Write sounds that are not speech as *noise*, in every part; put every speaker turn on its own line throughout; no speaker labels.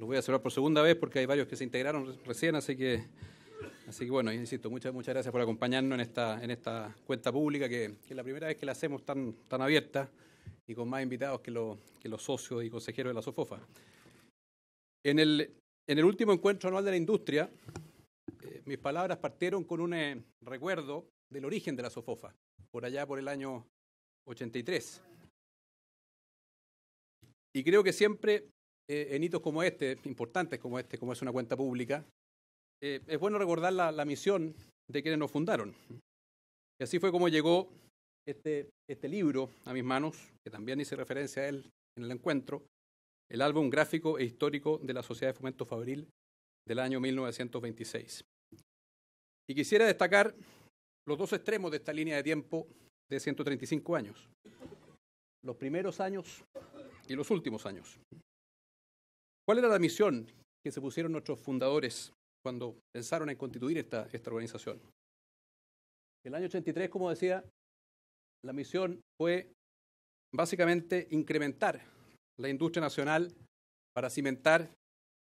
Los voy a cerrar por segunda vez porque hay varios que se integraron recién, así que, así bueno,
insisto, muchas, muchas gracias por acompañarnos en esta, en esta cuenta pública, que, es la primera vez que la hacemos tan, tan abierta y con más invitados que, que los socios y consejeros de la SOFOFA. En el, en el último encuentro anual de la industria, eh, mis palabras partieron con un eh, recuerdo del origen de la SOFOFA, por allá por el año 83. Y creo que siempre eh, en hitos como este, importantes como este, como es una cuenta pública, eh, es bueno recordar la, misión de quienes nos fundaron. Y así fue como llegó este, este libro a mis manos, que también hice referencia a él en el encuentro, el álbum gráfico e histórico de la Sociedad de Fomento Fabril del año 1926. Y quisiera destacar los dos extremos de esta línea de tiempo de 135 años, los primeros años y los últimos años. ¿Cuál era la misión que se pusieron nuestros fundadores cuando pensaron en constituir esta, esta organización? El año 83, como decía, la misión fue básicamente incrementar la industria nacional para cimentar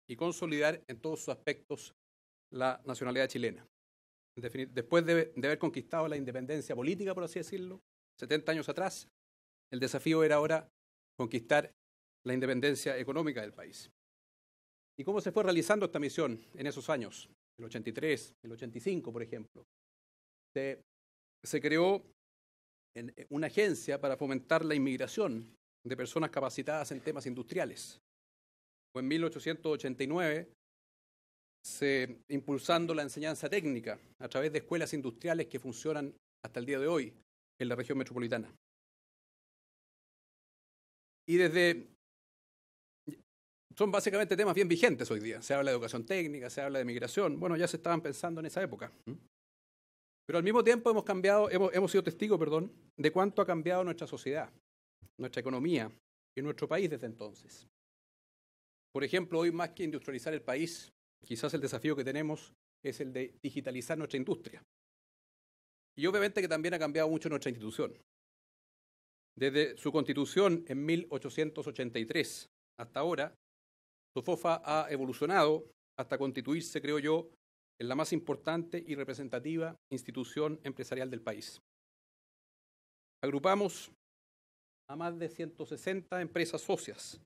y consolidar en todos sus aspectos la nacionalidad chilena. Después de, haber conquistado la independencia política, por así decirlo, 70 años atrás, el desafío era ahora conquistar la independencia económica del país. ¿Y cómo se fue realizando esta misión en esos años? El 83, el 85, por ejemplo. Se, creó eh, una agencia para fomentar la inmigración de personas capacitadas en temas industriales. O en 1889, se, impulsando la enseñanza técnica
a través de escuelas industriales que funcionan hasta el día de hoy en la región metropolitana. Y desde son
básicamente temas bien vigentes hoy día. Se habla de educación técnica, se habla de migración. Bueno, ya se estaban pensando en esa época. ¿Mm? Pero al mismo tiempo hemos cambiado, hemos, hemos sido testigos, perdón, de cuánto ha cambiado nuestra sociedad, nuestra economía y nuestro país desde entonces. Por ejemplo, hoy más que industrializar el país, quizás el desafío que tenemos es el de digitalizar nuestra industria. Y obviamente que también ha cambiado mucho nuestra institución. Desde su constitución en 1883 hasta ahora, Sofofa ha evolucionado hasta constituirse, creo yo, en la más importante y representativa institución empresarial del país. Agrupamos a más de 160 empresas socias,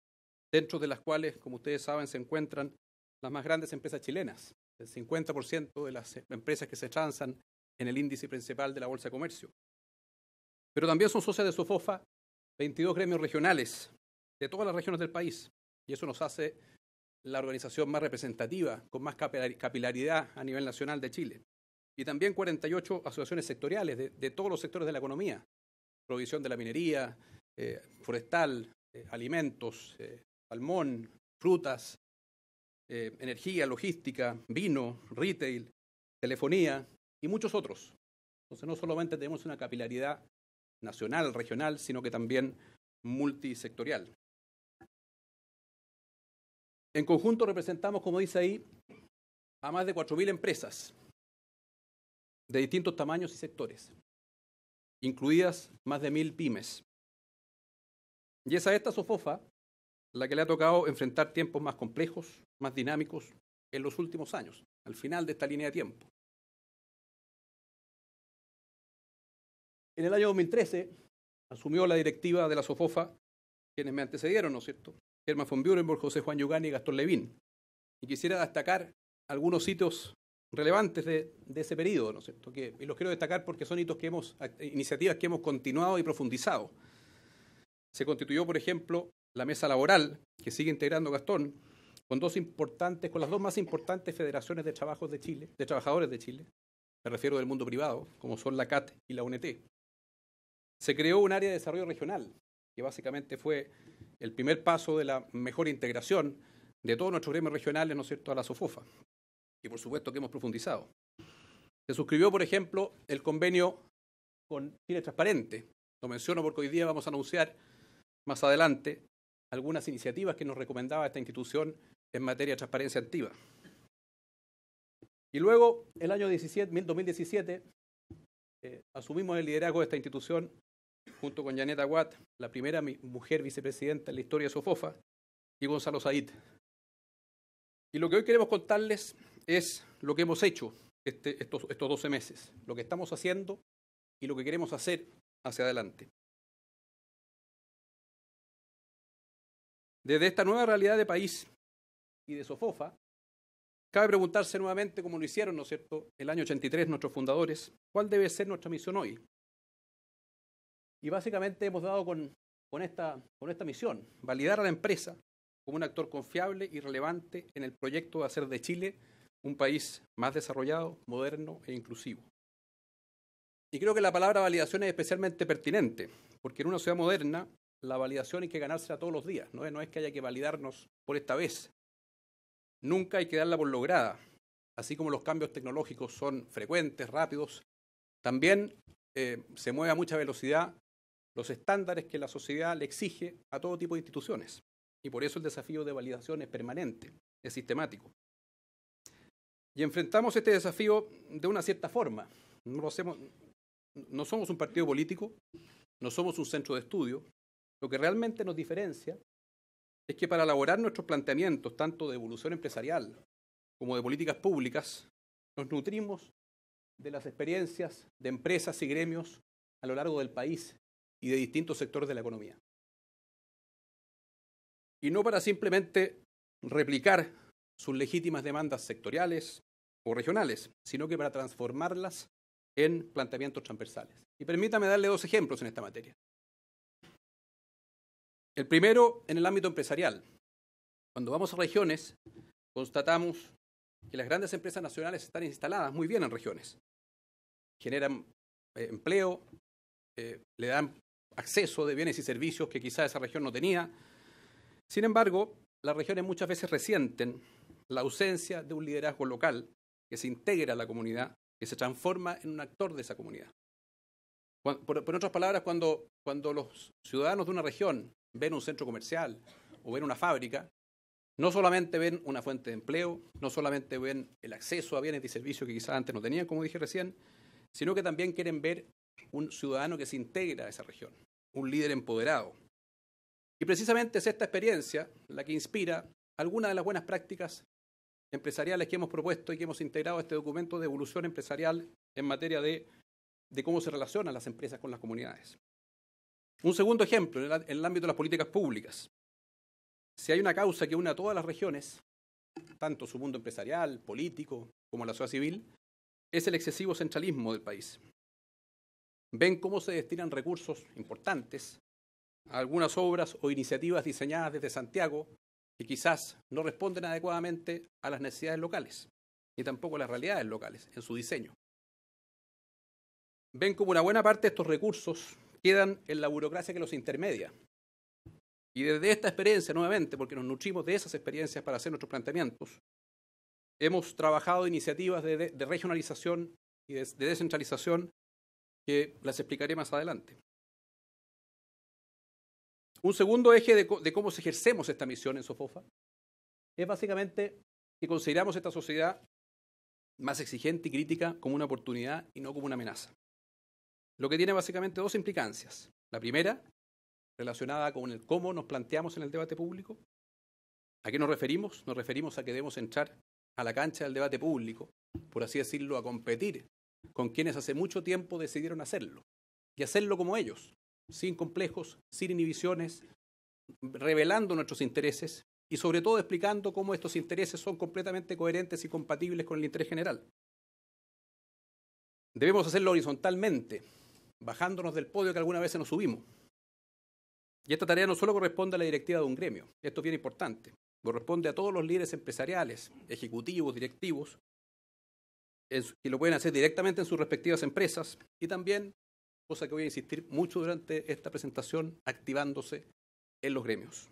dentro de las cuales, como ustedes saben, se encuentran las más grandes empresas chilenas, el 50% de las empresas que se transan en el índice principal de la Bolsa de Comercio. Pero también son socias de Sofofa 22 gremios regionales de todas las regiones del país, y eso nos hace la organización más representativa, con más capilaridad a nivel nacional de Chile. Y también 48 asociaciones sectoriales de, todos los sectores de la economía, provisión de la minería, eh, forestal, eh, alimentos, eh, salmón, frutas, energía, logística, vino, retail, telefonía y muchos otros. Entonces no solamente tenemos una capilaridad nacional, regional, sino
que también multisectorial. En conjunto representamos, como dice ahí, a más de 4.000 empresas de distintos tamaños y sectores, incluidas más de 1.000 pymes. Y es a esta Sofofa la que le ha tocado enfrentar tiempos más complejos, más dinámicos en los últimos años, al final de esta línea de tiempo. En el año 2013 asumió la directiva de la Sofofa, quienes me antecedieron, ¿no es cierto?, Herman von Burenburg, José Juan Yugani y Gastón
Levín. Y quisiera destacar algunos hitos relevantes de, ese periodo, ¿no es cierto? Que, y los quiero destacar porque son hitos que hemos, iniciativas que hemos continuado y profundizado. Se constituyó, por ejemplo, la mesa laboral, que sigue integrando Gastón, con dos importantes, con las dos más importantes federaciones de trabajos de Chile, de trabajadores de Chile, me refiero del mundo privado, como son la CAT y la UNT. Se creó un área de desarrollo regional, que básicamente fue el primer paso de la mejor integración de todos nuestros gremios regionales, ¿no es cierto?, a la SOFOFA, y por supuesto que hemos profundizado. Se suscribió, por ejemplo, el convenio con Chile Transparente. Lo menciono porque hoy día vamos a anunciar más adelante algunas iniciativas que nos recomendaba esta institución en materia de transparencia activa. Y luego, el año 2017, eh, asumimos el liderazgo de esta institución junto con Janeta Watt, la primera mujer vicepresidenta en la historia de Sofofa, y Gonzalo Said. Y lo que hoy queremos contarles es lo que hemos hecho este, estos, estos
12 meses, lo que estamos haciendo y lo que queremos hacer hacia adelante. Desde esta nueva realidad de país y de Sofofa, cabe preguntarse nuevamente, como lo hicieron, ¿no es cierto?, el año 83
nuestros fundadores, ¿cuál debe ser nuestra misión hoy? Y básicamente hemos dado con, esta, con esta misión, validar a la empresa como un actor confiable y relevante en el proyecto de hacer de Chile un país más desarrollado, moderno e inclusivo. Y creo que la palabra validación es especialmente pertinente, porque en una sociedad moderna la validación hay que ganársela todos los días, ¿no? es que haya que validarnos por esta vez. Nunca hay que darla por lograda. Así como los cambios tecnológicos son frecuentes, rápidos, también eh, se mueve a mucha velocidad los estándares que la sociedad le exige a todo tipo de instituciones. Y por eso el desafío de validación es permanente, es sistemático. Y enfrentamos este desafío de una cierta forma. No, no somos un partido político, no somos un centro de estudio. Lo que realmente nos diferencia es que para elaborar nuestros planteamientos, tanto de evolución empresarial como de políticas públicas, nos nutrimos de las experiencias de empresas y gremios a lo largo del país y de distintos sectores de la economía. Y no para simplemente replicar sus legítimas demandas sectoriales o regionales, sino que para transformarlas en planteamientos transversales. Y permítame darle dos ejemplos en esta materia. El primero, en el ámbito empresarial. Cuando vamos a regiones, constatamos que las grandes empresas nacionales están instaladas muy bien en regiones. Generan eh, empleo, eh, le dan acceso de bienes y servicios que quizá esa región no tenía. Sin embargo, las regiones muchas veces resienten la ausencia de un liderazgo local que se integra a la comunidad, que se transforma en un actor de esa comunidad. Por, otras palabras, cuando, cuando los ciudadanos de una región ven un centro comercial o ven una fábrica, no solamente ven una fuente de empleo, no solamente ven el acceso a bienes y servicios que quizás antes no tenían, como dije recién, sino que también quieren ver un ciudadano que se integra a esa región, un líder empoderado. Y precisamente es esta experiencia la que inspira algunas de las buenas prácticas empresariales que hemos propuesto y que hemos integrado a este documento de evolución empresarial en materia de, cómo se relacionan las empresas con las comunidades. Un segundo ejemplo, en el, en el ámbito de las políticas públicas. Si hay una causa que une a todas las regiones, tanto su mundo empresarial, político, como la sociedad civil, es el excesivo centralismo del país ven cómo se destinan recursos importantes a algunas obras o iniciativas diseñadas desde Santiago que quizás no responden adecuadamente a las necesidades locales, ni tampoco a las realidades locales en su diseño. Ven cómo una buena parte de estos recursos quedan en la burocracia que los intermedia. Y desde esta experiencia, nuevamente, porque nos nutrimos de esas experiencias para hacer nuestros planteamientos, hemos trabajado iniciativas de, regionalización
y de descentralización que las explicaré más adelante. Un segundo eje de, cómo ejercemos esta misión en Sofofa es
básicamente que consideramos esta sociedad más exigente y crítica como una oportunidad y no como una amenaza. Lo que tiene básicamente dos implicancias. La primera, relacionada con el cómo nos planteamos en el debate público. ¿A qué nos referimos? Nos referimos a que debemos entrar a la cancha del debate público, por así decirlo, a competir con quienes hace mucho tiempo decidieron hacerlo y hacerlo como ellos, sin complejos, sin inhibiciones, revelando nuestros intereses y sobre todo explicando cómo estos intereses son completamente coherentes y compatibles con el interés general. Debemos hacerlo horizontalmente, bajándonos del podio que alguna vez nos subimos. Y esta tarea no solo corresponde a la directiva de un gremio, esto es bien importante, corresponde a todos los líderes empresariales, ejecutivos, directivos, y lo pueden hacer directamente en sus respectivas empresas y también, cosa que voy a insistir mucho durante esta presentación, activándose en los gremios.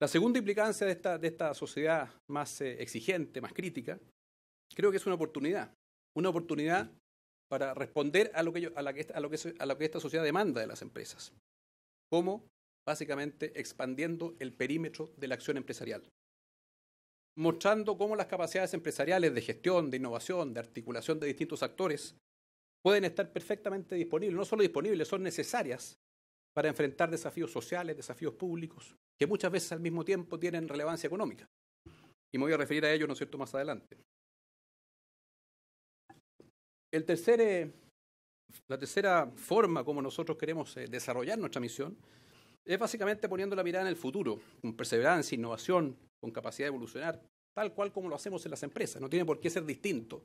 La segunda implicancia de esta, sociedad más eh, exigente, más crítica, creo que es una oportunidad, una oportunidad para responder a lo que, esta, sociedad demanda de las empresas. Como, Básicamente expandiendo el perímetro de la acción empresarial mostrando cómo las capacidades empresariales de gestión, de innovación, de articulación de distintos actores pueden estar perfectamente disponibles, no solo disponibles, son necesarias para enfrentar desafíos sociales, desafíos públicos, que muchas veces al mismo tiempo tienen relevancia económica. Y me voy a referir a ello, ¿no cierto?, más adelante. El tercer, eh, la tercera forma como nosotros queremos eh, desarrollar nuestra misión es básicamente poniendo la mirada en el futuro, con perseverancia, innovación, con capacidad de evolucionar, tal cual como lo hacemos en las empresas. No tiene por qué ser distinto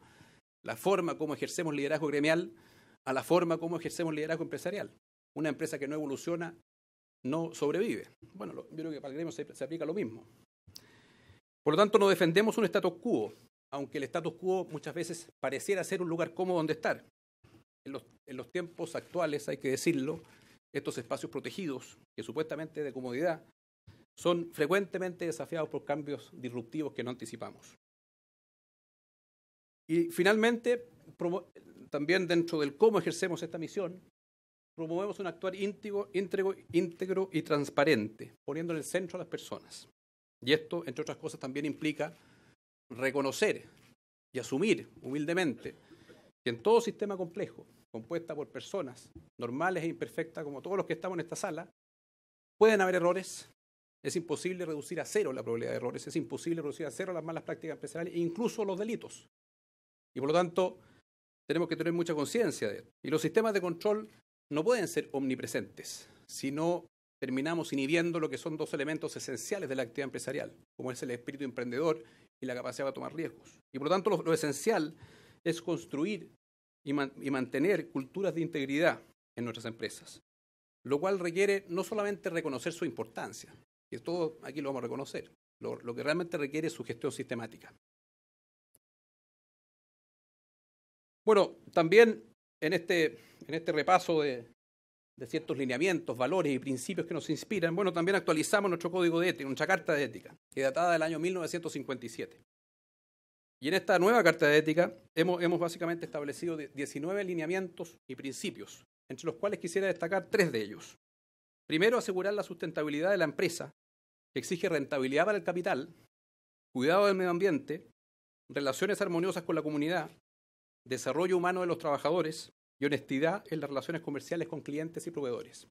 la forma como ejercemos liderazgo gremial a la forma como ejercemos liderazgo empresarial. Una empresa que no evoluciona no sobrevive. Bueno, yo creo que para el gremio se, aplica lo mismo. Por lo tanto, no defendemos un status quo, aunque el status quo muchas veces pareciera ser un lugar cómodo donde estar. en los tiempos actuales, hay que decirlo, estos espacios protegidos, que supuestamente de comodidad, son frecuentemente desafiados por cambios disruptivos que no anticipamos. Y finalmente, también dentro del cómo ejercemos esta misión, promovemos un actuar íntegro, y transparente, poniendo en el centro a las personas. Y esto, entre otras cosas, también implica reconocer y asumir humildemente que en todo sistema complejo compuesta por personas normales e imperfectas, como todos los que estamos en esta sala, pueden haber errores. Es imposible reducir a cero la probabilidad de errores, es imposible reducir a cero las malas prácticas empresariales e incluso los delitos. Y por lo tanto, tenemos que tener mucha conciencia de esto. Y los sistemas de control no pueden ser omnipresentes, si no terminamos inhibiendo lo que son dos elementos esenciales de la actividad empresarial, como es el espíritu emprendedor y la capacidad de tomar riesgos. Y por lo tanto, lo esencial es construir y, mantener culturas de integridad en nuestras empresas, lo cual requiere no solamente reconocer su importancia, y todo aquí lo vamos a reconocer,
lo, que realmente requiere es su gestión sistemática. Bueno, también en este, en este repaso de, de ciertos
lineamientos, valores y principios que nos inspiran, bueno, también actualizamos nuestro código de ética, nuestra carta de ética, que datada del año 1957. Y en esta nueva Carta de Ética hemos, básicamente establecido 19 lineamientos y principios, entre los cuales quisiera destacar tres de ellos. Primero, asegurar la sustentabilidad de la empresa, que exige rentabilidad para el capital, cuidado del medio ambiente, relaciones armoniosas con la comunidad, desarrollo humano de los trabajadores y honestidad en las relaciones comerciales con clientes y proveedores.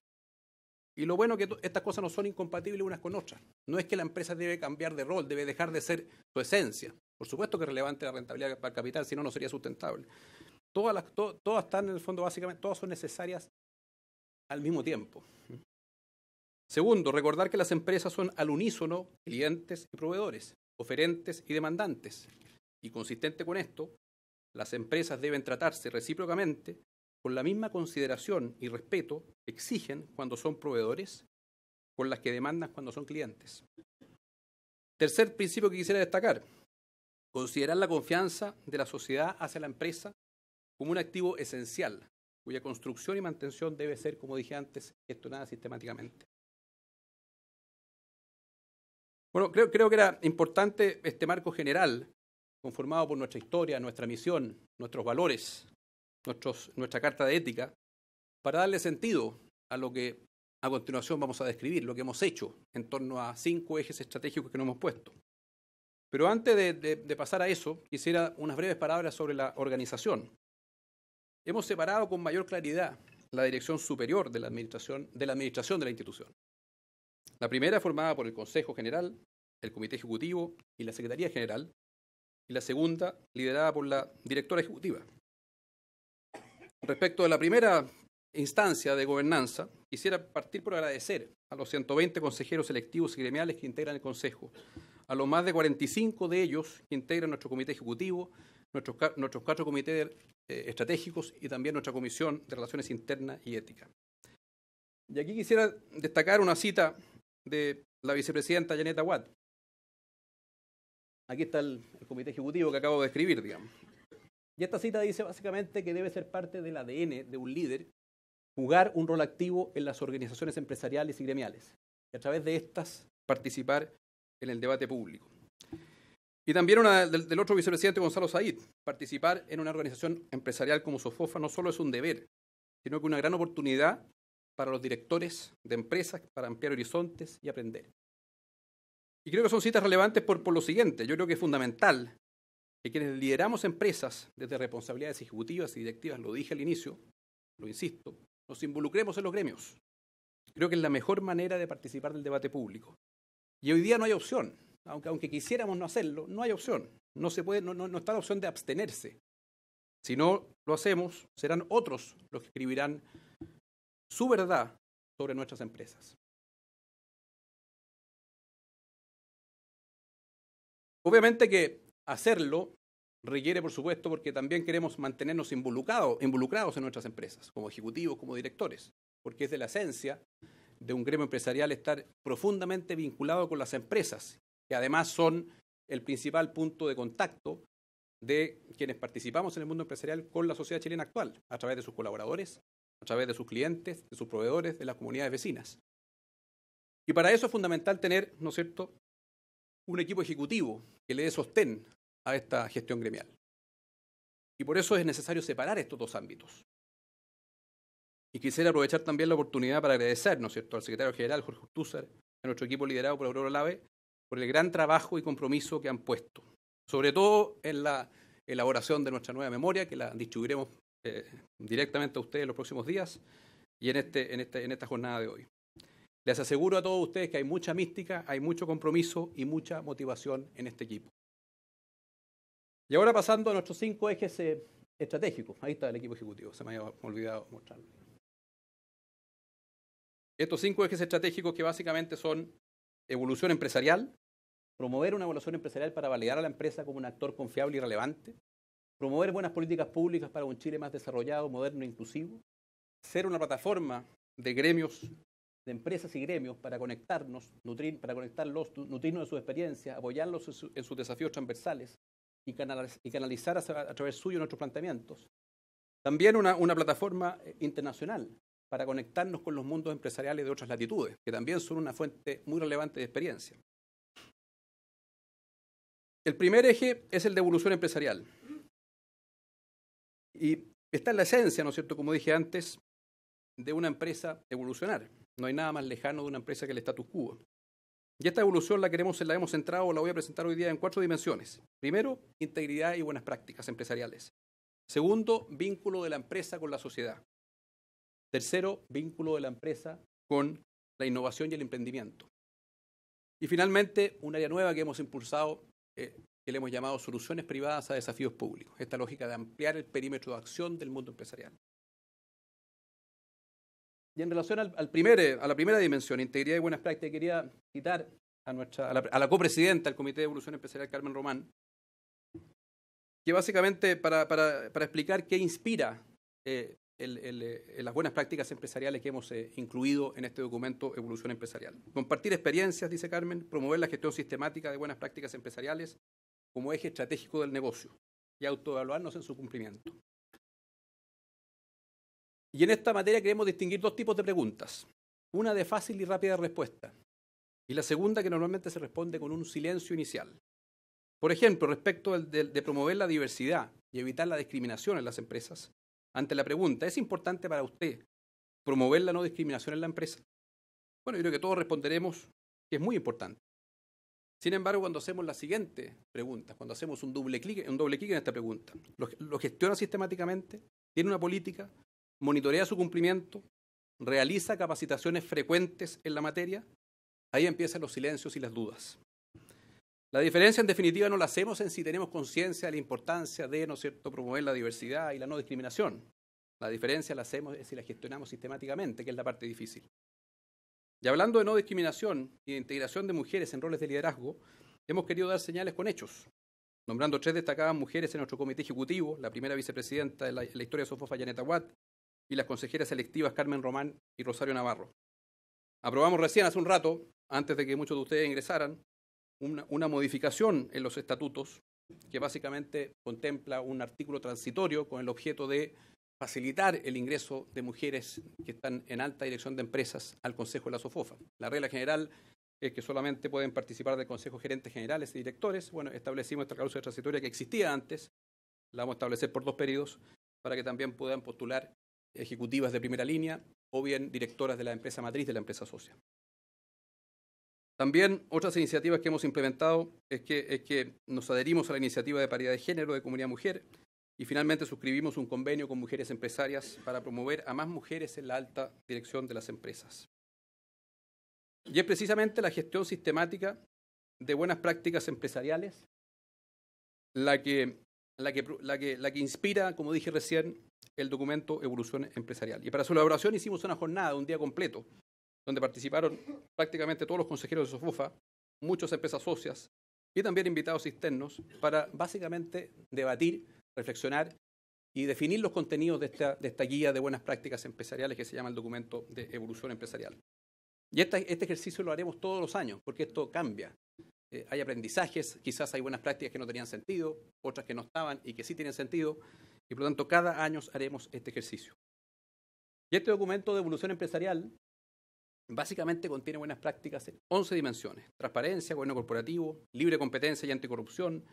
Y lo bueno es que estas cosas no son incompatibles unas con otras. No es que la empresa debe cambiar de rol, debe dejar de ser su esencia. Por supuesto que es relevante la rentabilidad para el capital, si no, no sería sustentable. Todas, están en el fondo básicamente, todas son necesarias al mismo tiempo. Segundo, recordar que las empresas son al unísono clientes y proveedores, oferentes y demandantes. Y consistente con esto, las empresas deben tratarse recíprocamente con la misma consideración y respeto que exigen cuando son proveedores, con las que demandan cuando son clientes. Tercer principio que quisiera destacar, Considerar la confianza de la sociedad hacia la empresa
como un activo esencial, cuya construcción y mantención debe ser, como dije antes, gestionada sistemáticamente. Bueno, creo, que
era importante este marco general, conformado por nuestra historia, nuestra misión, nuestros valores, nuestra carta de ética, para darle sentido a lo que a continuación vamos a describir, lo que hemos hecho en torno a cinco ejes estratégicos que nos hemos puesto. Pero antes de, pasar a eso, quisiera unas breves palabras sobre la organización. Hemos separado con mayor claridad la dirección superior de la administración de la, institución. La primera formada por el Consejo General, el Comité Ejecutivo y la Secretaría General, y la segunda liderada por la Directora Ejecutiva. Respecto a la primera instancia de gobernanza, quisiera partir por agradecer a los 120 consejeros electivos y gremiales que integran el Consejo, a los más de 45 de ellos que integran nuestro comité ejecutivo, nuestros, nuestros cuatro comités eh, estratégicos y también nuestra comisión de relaciones internas y ética. Y aquí quisiera destacar una cita de la vicepresidenta Janeta Watt. Aquí está el, comité ejecutivo que acabo de escribir, digamos. Y esta cita dice básicamente que debe ser parte del ADN de un líder jugar un rol activo en las organizaciones empresariales y gremiales y a través de estas participar en el debate público. Y también una, del, otro vicepresidente Gonzalo Said, participar en una organización empresarial como Sofofa no solo es un deber, sino que una gran oportunidad para los directores de empresas, para ampliar horizontes y aprender. Y creo que son citas relevantes por lo siguiente. Yo creo que es fundamental que quienes lideramos empresas desde responsabilidades ejecutivas y directivas, lo dije al inicio, lo insisto, nos involucremos en los gremios. Creo que es la mejor manera de participar del debate público. Y hoy día no hay opción. Aunque, aunque quisiéramos no hacerlo, no hay opción. No, se puede, no, está la opción de abstenerse.
Si no lo hacemos, serán otros los que escribirán su verdad sobre nuestras empresas. Obviamente que hacerlo requiere, por supuesto, porque también queremos
mantenernos involucrados, involucrados en nuestras empresas, como ejecutivos, como directores, porque es de la esencia de un gremio empresarial estar profundamente vinculado con las empresas, que además son el principal punto de contacto de quienes participamos en el mundo empresarial con la sociedad chilena actual, a través de sus colaboradores, a través de sus clientes, de sus proveedores, de las comunidades vecinas. Y para eso es fundamental tener, ¿no es cierto?, un equipo ejecutivo que le dé sostén a esta gestión gremial. Y por eso es necesario separar estos dos ámbitos. Y quisiera aprovechar también la oportunidad para agradecer, ¿no es cierto?, al secretario general Jorge Ustúzar, a nuestro equipo liderado por Aurora Lave, por el gran trabajo y compromiso que han puesto, sobre todo en la elaboración de nuestra nueva memoria, que la distribuiremos eh, directamente a ustedes en los próximos días y este, este, en, esta jornada de hoy. Les aseguro a todos ustedes que hay mucha mística, hay mucho compromiso y mucha motivación en este equipo. Y ahora pasando a nuestros cinco ejes eh, estratégicos. Ahí está el equipo ejecutivo, se me había olvidado mostrarlo. Estos cinco ejes estratégicos que básicamente son evolución empresarial, promover una evolución empresarial para validar a la empresa como un actor confiable y relevante, promover buenas políticas públicas para un Chile más desarrollado, moderno e inclusivo, ser una plataforma de gremios, de empresas y gremios para conectarnos, para conectarlos, nutrirnos de sus experiencias, apoyarlos en, sus desafíos transversales y, canalizar, a, través suyo nuestros planteamientos. También una plataforma eh, internacional para conectarnos con los mundos empresariales de otras latitudes, que también son una fuente muy relevante de experiencia. El primer eje es el de evolución empresarial. Y está en la esencia, ¿no es cierto?, como dije antes, de una empresa evolucionar. No hay nada más lejano de una empresa que el status quo. Y esta evolución la queremos, la hemos centrado, la voy a presentar hoy día en cuatro dimensiones. Primero, integridad y buenas prácticas empresariales. Segundo, vínculo de la empresa con la sociedad. Tercero, vínculo de la empresa con la innovación y el emprendimiento. Y finalmente, un área nueva que hemos impulsado, eh, que le hemos llamado soluciones privadas a desafíos públicos, esta lógica de ampliar el perímetro de acción del mundo empresarial. Y en relación al, a la primera dimensión, integridad y buenas prácticas, quería citar a, nuestra, a la, copresidenta del Comité de Evolución Empresarial, Carmen Román, que básicamente para, explicar qué inspira eh, eh, las buenas prácticas empresariales que hemos eh, incluido en este documento Evolución Empresarial. Compartir experiencias, dice Carmen, promover la gestión sistemática de buenas prácticas empresariales como eje estratégico del negocio y autoevaluarnos en su cumplimiento. Y en esta materia queremos distinguir dos tipos de preguntas. Una de fácil y rápida respuesta y la segunda que normalmente se responde con un silencio inicial. Por ejemplo, respecto de promover la diversidad y evitar la discriminación en las empresas, ante la pregunta, ¿es importante para usted promover la no discriminación en la empresa? Bueno, yo creo que todos responderemos que es muy importante. Sin embargo, cuando hacemos la siguiente pregunta, cuando hacemos un doble clic, un doble clic en esta pregunta, ¿lo gestiona sistemáticamente? ¿Tiene una política? ¿Monitorea su cumplimiento? ¿Realiza capacitaciones frecuentes en la materia? Ahí empiezan los silencios y las dudas. La diferencia en definitiva no la hacemos en si tenemos conciencia de la importancia de, ¿no cierto?, promover la diversidad y la no discriminación. La diferencia la hacemos es si la gestionamos sistemáticamente, que es la parte difícil. Y hablando de no discriminación y de integración de mujeres en roles de liderazgo, hemos querido dar señales con hechos, nombrando tres destacadas mujeres en nuestro comité ejecutivo, la primera vicepresidenta de la, historia historia Sofofa Yaneta Watt y las consejeras electivas Carmen Román y Rosario Navarro. Aprobamos recién hace un rato, antes de que muchos de ustedes ingresaran, una, modificación en los estatutos que básicamente contempla un artículo transitorio con el objeto de facilitar el ingreso de mujeres que están en alta dirección de empresas al Consejo de la SOFOFA. La regla general es que solamente pueden participar del Consejo gerentes generales y directores. Bueno, establecimos esta cláusula transitoria que existía antes, la vamos a establecer por dos periodos, para que también puedan postular ejecutivas de primera línea o bien directoras de la empresa matriz de la empresa socia. También otras iniciativas que hemos implementado es que, nos adherimos a la iniciativa de paridad de género de Comunidad Mujer y finalmente suscribimos un convenio con mujeres empresarias para promover a más mujeres en la alta dirección de las empresas. Y es precisamente la gestión sistemática de buenas prácticas empresariales la que inspira, como dije recién, el documento Evolución Empresarial. Y para su elaboración hicimos una jornada, un día completo, donde participaron prácticamente todos los consejeros de Sofufa, muchas empresas socias y también invitados externos para básicamente debatir, reflexionar y definir los contenidos de esta, guía de buenas prácticas empresariales que se llama el documento de evolución empresarial. Y este ejercicio lo haremos todos los años, porque esto cambia. Eh, hay aprendizajes, quizás hay buenas prácticas que no tenían sentido, otras que no estaban y que sí tienen sentido, y por lo tanto cada año haremos este ejercicio. Y este documento de evolución empresarial básicamente contiene buenas prácticas en 11 dimensiones. Transparencia, gobierno corporativo, libre competencia y anticorrupción,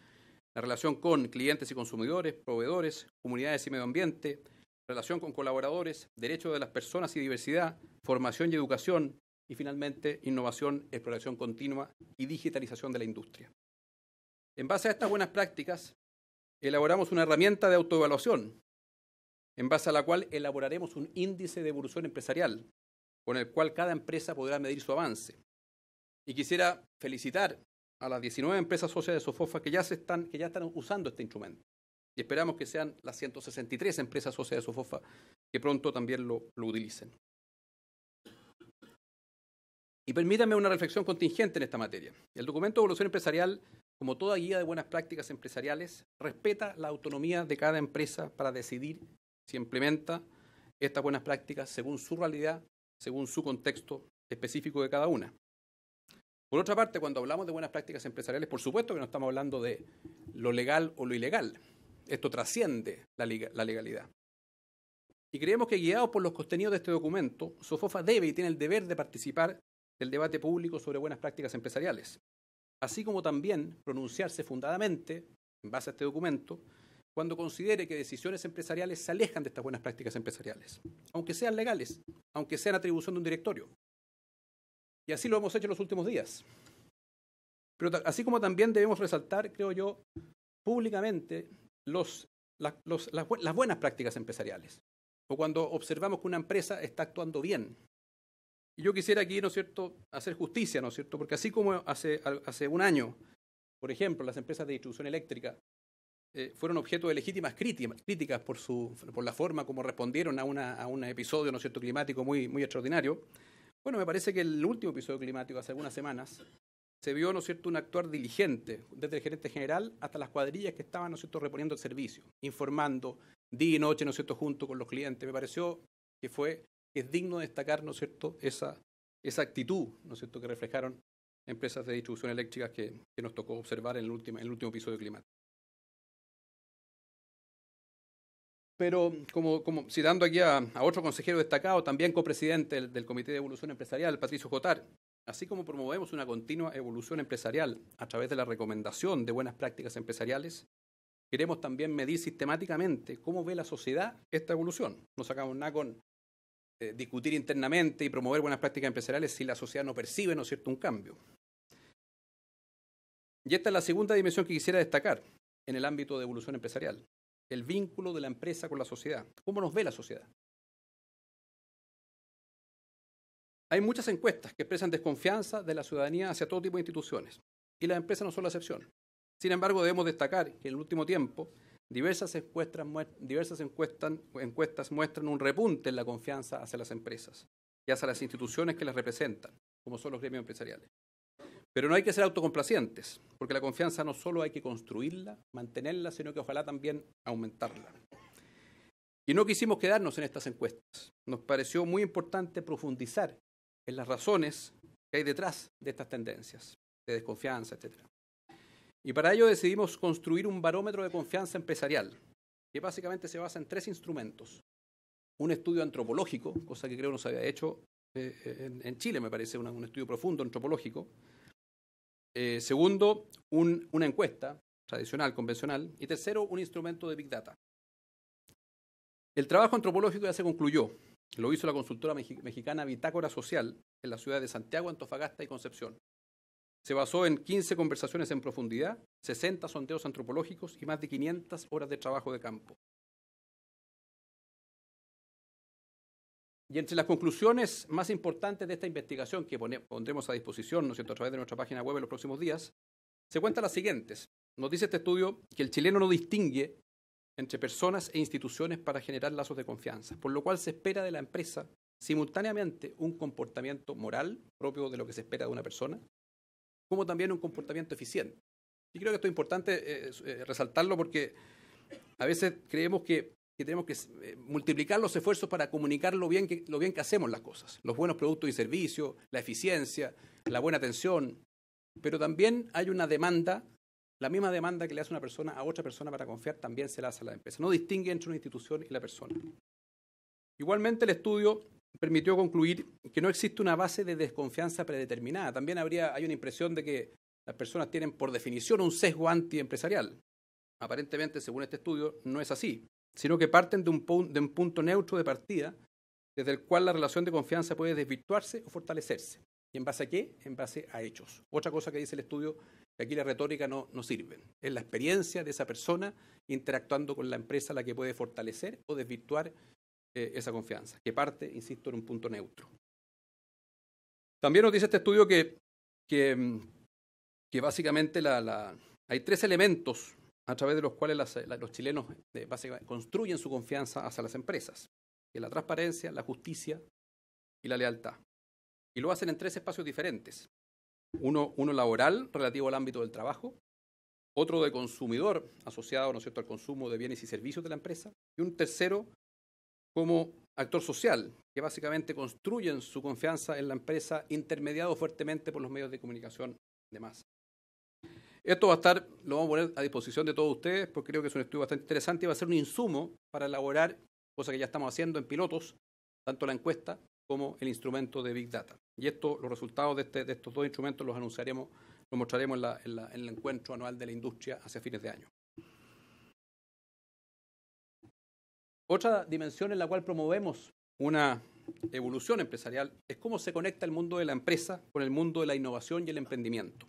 la relación con clientes y consumidores, proveedores, comunidades y medio ambiente, relación con colaboradores, derechos de las personas y diversidad, formación y educación, y finalmente innovación, exploración continua y digitalización de la industria. En base a estas buenas prácticas, elaboramos una herramienta de autoevaluación, en base a la cual elaboraremos un índice de evolución empresarial con el cual cada empresa podrá medir su avance. Y quisiera felicitar a las 19 empresas socias de Sofofa que ya, están, que ya están usando este instrumento. Y esperamos que sean las 163 empresas socias de Sofofa que pronto también lo, utilicen. Y permítanme una reflexión contingente en esta materia. El documento de evolución empresarial, como toda guía de buenas prácticas empresariales, respeta la autonomía de cada empresa para decidir si implementa estas buenas prácticas según su realidad según su contexto específico de cada una. Por otra parte, cuando hablamos de buenas prácticas empresariales, por supuesto que no estamos hablando de lo legal o lo ilegal. Esto trasciende la, legalidad. Y creemos que guiados por los contenidos de este documento, Sofofa debe y tiene el deber de participar del debate público sobre buenas prácticas empresariales, así como también pronunciarse fundadamente, en base a este documento, cuando considere que decisiones empresariales se alejan de estas buenas prácticas empresariales, aunque sean legales, aunque sean atribución de un directorio. Y así lo hemos hecho en los últimos días. Pero así como también debemos resaltar, creo yo, públicamente las, buenas prácticas empresariales, o cuando observamos que una empresa está actuando bien, y yo quisiera aquí, ¿no es cierto?, hacer justicia, ¿no es cierto?, porque así como hace, hace un año, por ejemplo, las empresas de distribución eléctrica eh, fueron objeto de legítimas críticas por, su, por la forma como respondieron a, un episodio ¿no cierto? climático muy, muy extraordinario. Bueno, me parece que el último episodio climático, hace algunas semanas, se vio ¿no cierto? un actuar diligente, desde el gerente general hasta las cuadrillas que estaban ¿no cierto? reponiendo el servicio, informando día y noche ¿no cierto? junto con los clientes. Me pareció que fue es digno de destacar ¿no cierto? Esa,
actitud ¿no cierto? que reflejaron empresas de distribución eléctrica que, nos tocó observar en en el último episodio climático.
Pero como, citando aquí a, otro consejero destacado, también copresidente del, Comité de Evolución Empresarial, Patricio Jotar, así como promovemos una continua evolución empresarial a través de la recomendación de buenas prácticas empresariales, queremos también medir sistemáticamente cómo ve la sociedad esta evolución. No sacamos nada con eh, discutir internamente y promover buenas prácticas empresariales si la sociedad no percibe, ¿no es cierto?, un cambio. Y esta
es la segunda dimensión que quisiera destacar en el ámbito de evolución empresarial, el vínculo de la empresa con la sociedad, cómo nos ve la sociedad.
Hay muchas encuestas que expresan desconfianza de la ciudadanía hacia todo tipo de instituciones, y las empresas no son la excepción. Sin embargo, debemos destacar que en el último tiempo diversas encuestas, muestran un repunte en la confianza hacia las empresas y hacia las instituciones que las representan, como son los gremios empresariales. Pero no hay que ser autocomplacientes, porque la confianza no solo hay que construirla, mantenerla, sino que ojalá también aumentarla. Y no quisimos quedarnos en estas encuestas. Nos pareció muy importante profundizar en las razones que hay detrás de estas tendencias, de desconfianza, etc. Y para ello decidimos construir un barómetro de confianza empresarial, que básicamente se basa en tres instrumentos. Un estudio antropológico, cosa que creo no se había hecho eh, en, Chile, me parece, un estudio profundo antropológico. Eh, segundo, una encuesta tradicional, convencional. Y tercero, un instrumento de Big Data. El trabajo antropológico ya se concluyó. Lo hizo la consultora mexicana Bitácora Social en la ciudad de Santiago, Antofagasta y Concepción. Se basó en 15 conversaciones en profundidad, 60 sondeos antropológicos y más de 500 horas de trabajo de campo. Y entre las conclusiones más importantes de esta investigación que pondremos a disposición ¿no a través de nuestra página web en los próximos días, se cuentan las siguientes. Nos dice este estudio que el chileno no distingue entre personas e instituciones para generar lazos de confianza, por lo cual se espera de la empresa simultáneamente un comportamiento moral propio de lo que se espera de una persona, como también un comportamiento eficiente. Y creo que esto es importante eh, eh, resaltarlo porque a veces creemos que que tenemos que eh, multiplicar los esfuerzos para comunicar lo bien, que, lo que hacemos las cosas, los buenos productos y servicios, la eficiencia, la buena atención. Pero también hay una demanda, la misma demanda que le hace una persona a otra persona para confiar, también se la hace a la empresa. No distingue entre una institución y la persona. Igualmente el estudio permitió concluir que no existe una base de desconfianza predeterminada. También habría, hay una impresión de que las personas tienen por definición un sesgo antiempresarial. Aparentemente, según este estudio, no es así sino que parten de un, de un punto neutro de partida desde el cual la relación de confianza puede desvirtuarse o fortalecerse. ¿Y en base a qué? En base a hechos. Otra cosa que dice el estudio, que aquí la retórica no, no sirve. Es la experiencia de esa persona interactuando con la empresa la que puede fortalecer o desvirtuar eh, esa confianza, que parte, insisto, en un punto neutro. También nos dice este estudio que, que, mm, básicamente la, hay tres elementos a través de los cuales eh, los chilenos eh, construyen su confianza hacia las empresas, que es la transparencia, la justicia y la lealtad. Y lo hacen en tres espacios diferentes. Uno, uno laboral, relativo al ámbito del trabajo, otro de consumidor, asociado ¿no al consumo de bienes y servicios de la empresa, y un tercero como actor social, que básicamente construyen su confianza en la empresa intermediado fuertemente por los medios de comunicación de demás. Esto va a estar, lo vamos a poner a disposición de todos ustedes, porque creo que es un estudio bastante interesante y va a ser un insumo para elaborar, cosa que ya estamos haciendo en pilotos, tanto la encuesta como el instrumento de Big Data. Y esto, los resultados de, este, estos dos instrumentos los anunciaremos, los mostraremos en el encuentro anual de la industria hacia fines de año. Otra dimensión en la cual promovemos una evolución empresarial es cómo se conecta el mundo de la empresa con el mundo de la innovación y el emprendimiento.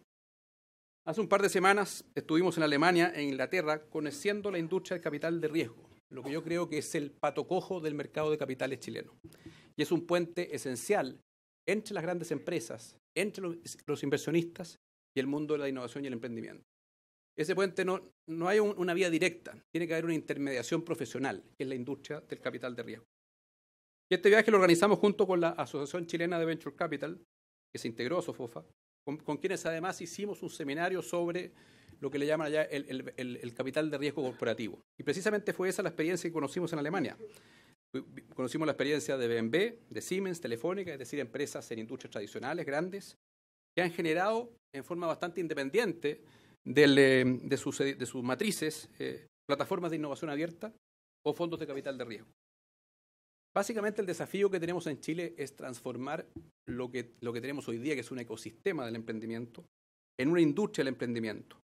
Hace un par de semanas estuvimos en Alemania en Inglaterra conociendo la industria del capital de riesgo, lo que yo creo que es el pato cojo del mercado de capitales chileno. Y es un puente esencial entre las grandes empresas, entre los inversionistas y el mundo de la innovación y el emprendimiento. Ese puente no, no hay una vía directa, tiene que haber una intermediación profesional, en la industria del capital de riesgo. Y este viaje lo organizamos junto con la Asociación Chilena de Venture Capital, que se integró a SOFOFA, con, quienes además hicimos un seminario sobre lo que le llaman allá el, capital de riesgo corporativo. Y precisamente fue esa la experiencia que conocimos en Alemania. Conocimos la experiencia de BMW, de Siemens, Telefónica, es decir, empresas en industrias tradicionales grandes, que han generado en forma bastante independiente eh, eh, de, sus, matrices eh, plataformas de innovación abierta o fondos de capital de riesgo. Básicamente el desafío que tenemos en Chile es transformar lo que, lo que tenemos hoy día, que es un ecosistema del emprendimiento, en una industria del emprendimiento,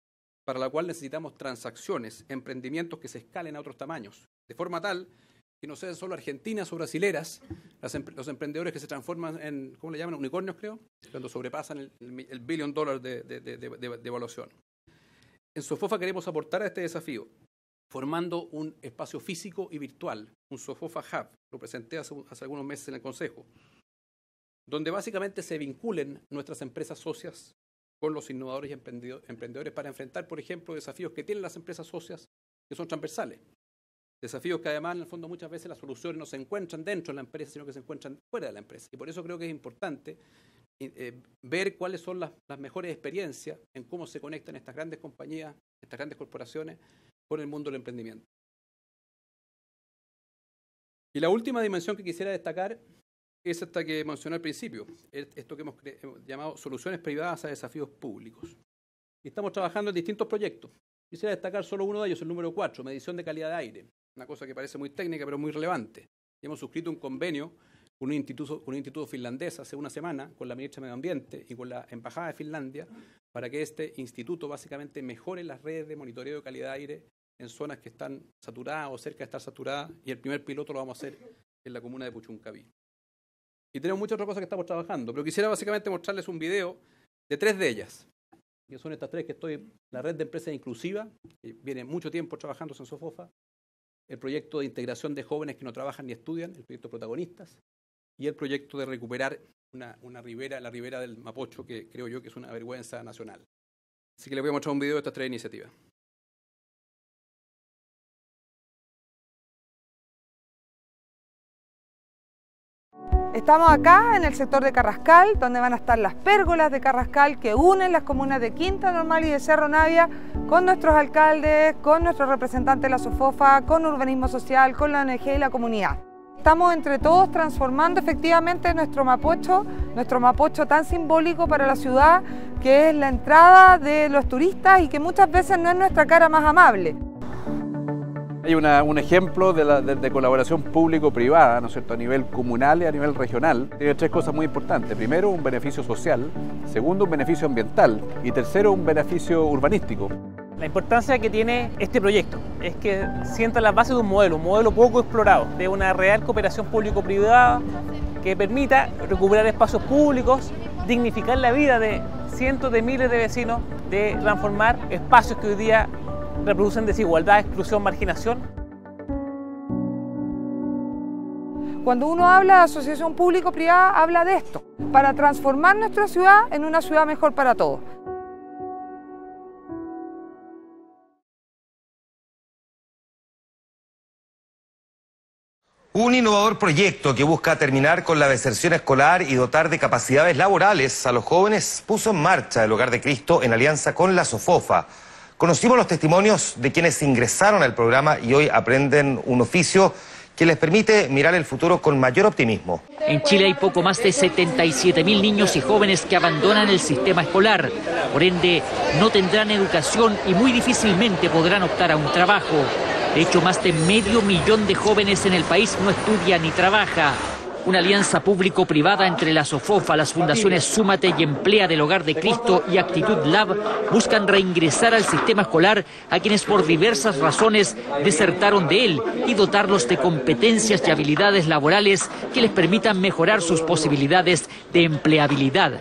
para la cual necesitamos transacciones, emprendimientos que se escalen a otros tamaños, de forma tal que no sean solo argentinas o brasileras, los emprendedores que se transforman en, ¿cómo le llaman? Unicornios, creo, cuando sobrepasan el, el billion de, de, de, de, evaluación. En Sofofa queremos aportar a este desafío formando un espacio físico y virtual, un Sofofa Hub, lo presenté hace, algunos meses en el Consejo, donde básicamente se vinculen nuestras empresas socias con los innovadores y emprendedores para enfrentar, por ejemplo, desafíos que tienen las empresas socias que son transversales. Desafíos que además, en el fondo, muchas veces las soluciones no se encuentran dentro de la empresa, sino que se encuentran fuera de la empresa. Y por eso creo que es importante eh, eh, ver cuáles son las, mejores experiencias en cómo se conectan estas grandes compañías, estas grandes corporaciones, por el mundo del emprendimiento. Y la última dimensión que quisiera destacar es esta que mencioné al principio, esto que hemos, llamado soluciones privadas a desafíos públicos. Y estamos trabajando en distintos proyectos. Quisiera destacar solo uno de ellos, el número 4, medición de calidad de aire, una cosa que parece muy técnica pero muy relevante. Y hemos suscrito un convenio un instituto, un instituto finlandés hace una semana con la ministra de Medio Ambiente y con la Embajada de Finlandia para que este instituto básicamente mejore las redes de monitoreo de calidad de aire en zonas que están saturadas o cerca de estar saturadas y el primer piloto lo vamos a hacer en la comuna de Puchuncaví. Y tenemos muchas otras cosas que estamos trabajando, pero quisiera básicamente mostrarles un video de tres de ellas, que son estas tres que estoy, la red de empresas inclusiva, que viene mucho tiempo trabajando en Sofofa, el proyecto de integración de jóvenes que no trabajan ni estudian, el proyecto Protagonistas, y el proyecto de recuperar una,
ribera, la ribera del Mapocho, que creo yo que es una vergüenza nacional. Así que les voy a mostrar un video de estas tres iniciativas. Estamos acá en el sector de Carrascal,
donde van a estar las pérgolas de Carrascal que unen las comunas de Quinta Normal y de Cerro Navia con nuestros alcaldes, con nuestros representantes de la SOFOFA, con Urbanismo Social, con la ONG y la comunidad estamos entre todos transformando efectivamente nuestro Mapocho, nuestro Mapocho tan simbólico para la ciudad, que es la entrada de los turistas y que muchas veces no es nuestra cara más amable.
Hay un ejemplo de, colaboración público-privada, ¿no es cierto?, a nivel comunal y a nivel regional. Tiene tres cosas muy importantes. Primero, un beneficio social. Segundo, un beneficio ambiental. Y tercero, un beneficio urbanístico.
La importancia que tiene este proyecto es que sienta las bases de un modelo, un modelo poco explorado, de una real cooperación público-privada que permita recuperar espacios públicos, dignificar la vida de cientos de miles de vecinos, de transformar espacios que hoy día reproducen desigualdad, exclusión, marginación. Cuando uno habla de asociación público-privada, habla de esto, para
transformar nuestra ciudad en una ciudad mejor para todos. Un innovador proyecto que busca terminar con la deserción escolar y dotar de capacidades
laborales a los jóvenes puso en marcha el Hogar de Cristo en alianza con la SOFOFA. Conocimos los testimonios de quienes ingresaron al programa y hoy aprenden un oficio que les permite mirar el futuro con mayor optimismo.
En Chile hay poco más de 77.000 niños y jóvenes que abandonan el sistema escolar. Por ende, no tendrán educación y muy difícilmente podrán optar a un trabajo. De hecho, más de medio millón de jóvenes en el país no estudia ni trabaja. Una alianza público-privada entre la SOFOFA, las fundaciones Súmate y Emplea del Hogar de Cristo y Actitud Lab buscan reingresar al sistema escolar a quienes por diversas razones desertaron de él y dotarlos de competencias y habilidades laborales que les permitan mejorar sus posibilidades de empleabilidad.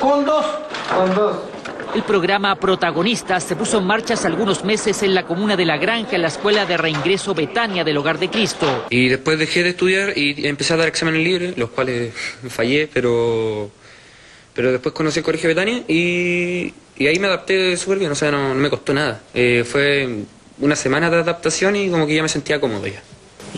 con dos. Con dos. El programa protagonista se puso en marcha hace algunos meses en la comuna de La Granja, en la escuela de reingreso Betania del Hogar de Cristo. Y después dejé de estudiar y empecé a dar exámenes libres, los cuales fallé, pero, pero después conocí el Colegio Betania y, ahí me
adapté súper bien, o sea, no, me costó nada. Eh, fue una semana de adaptación y como que ya me
sentía cómodo ya.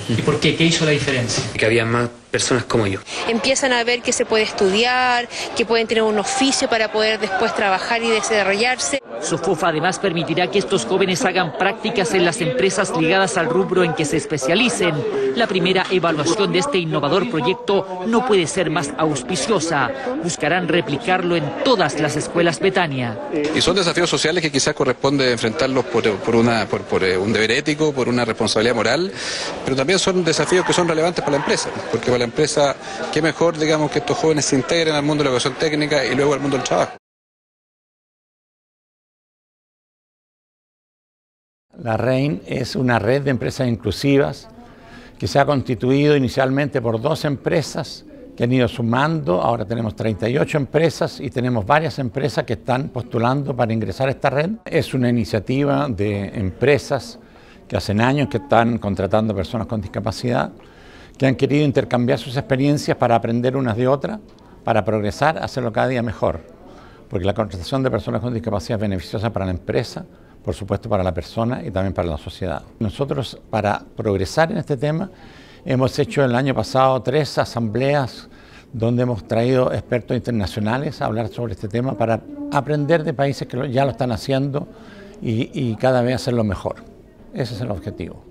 ¿Y por qué? ¿Qué hizo la diferencia? Que había más personas como yo. Empiezan a ver que se puede estudiar, que pueden tener un oficio para poder después trabajar y desarrollarse. Sofofa además permitirá que estos jóvenes hagan prácticas en las empresas ligadas al rubro en que se especialicen. La primera evaluación de este innovador proyecto no puede ser más auspiciosa. Buscarán replicarlo en todas las escuelas Betania.
Y son desafíos sociales que quizás corresponde enfrentarlos por, eh, un deber ético, por una responsabilidad moral, pero también son desafíos que son relevantes para la empresa, porque para la empresa, qué mejor, digamos,
que estos jóvenes se integren al mundo de la educación técnica y luego al mundo del trabajo. La REIN es una red de empresas
inclusivas que se ha constituido inicialmente por dos empresas que han ido sumando, ahora tenemos 38 empresas y tenemos varias empresas que están postulando para ingresar a esta red. Es una iniciativa de empresas que hacen años que están contratando personas con discapacidad, que han querido intercambiar sus experiencias para aprender unas de otras, para progresar, hacerlo cada día mejor, porque la contratación de personas con discapacidad es beneficiosa para la empresa, por supuesto, para la persona y también para la sociedad. Nosotros, para progresar en este tema, hemos hecho el año pasado tres asambleas donde hemos traído expertos internacionales a hablar sobre este tema para aprender de países que ya lo están haciendo y, y cada vez hacerlo mejor. Ese es el objetivo.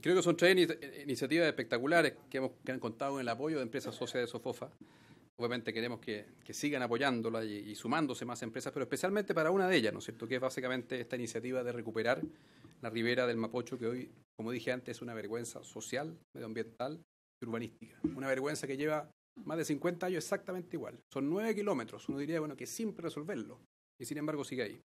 Creo que son tres iniciativas espectaculares que, hemos, han contado en el apoyo de empresas socias de Sofofa. Obviamente queremos que, sigan apoyándola y, sumándose más empresas, pero especialmente para una de ellas, ¿no es cierto?, que es básicamente esta iniciativa de recuperar la ribera del Mapocho, que hoy, como dije antes, es una vergüenza social, medioambiental y urbanística. Una vergüenza que lleva más de 50 años exactamente igual. Son nueve kilómetros, uno diría, bueno, que siempre resolverlo, y sin embargo sigue ahí.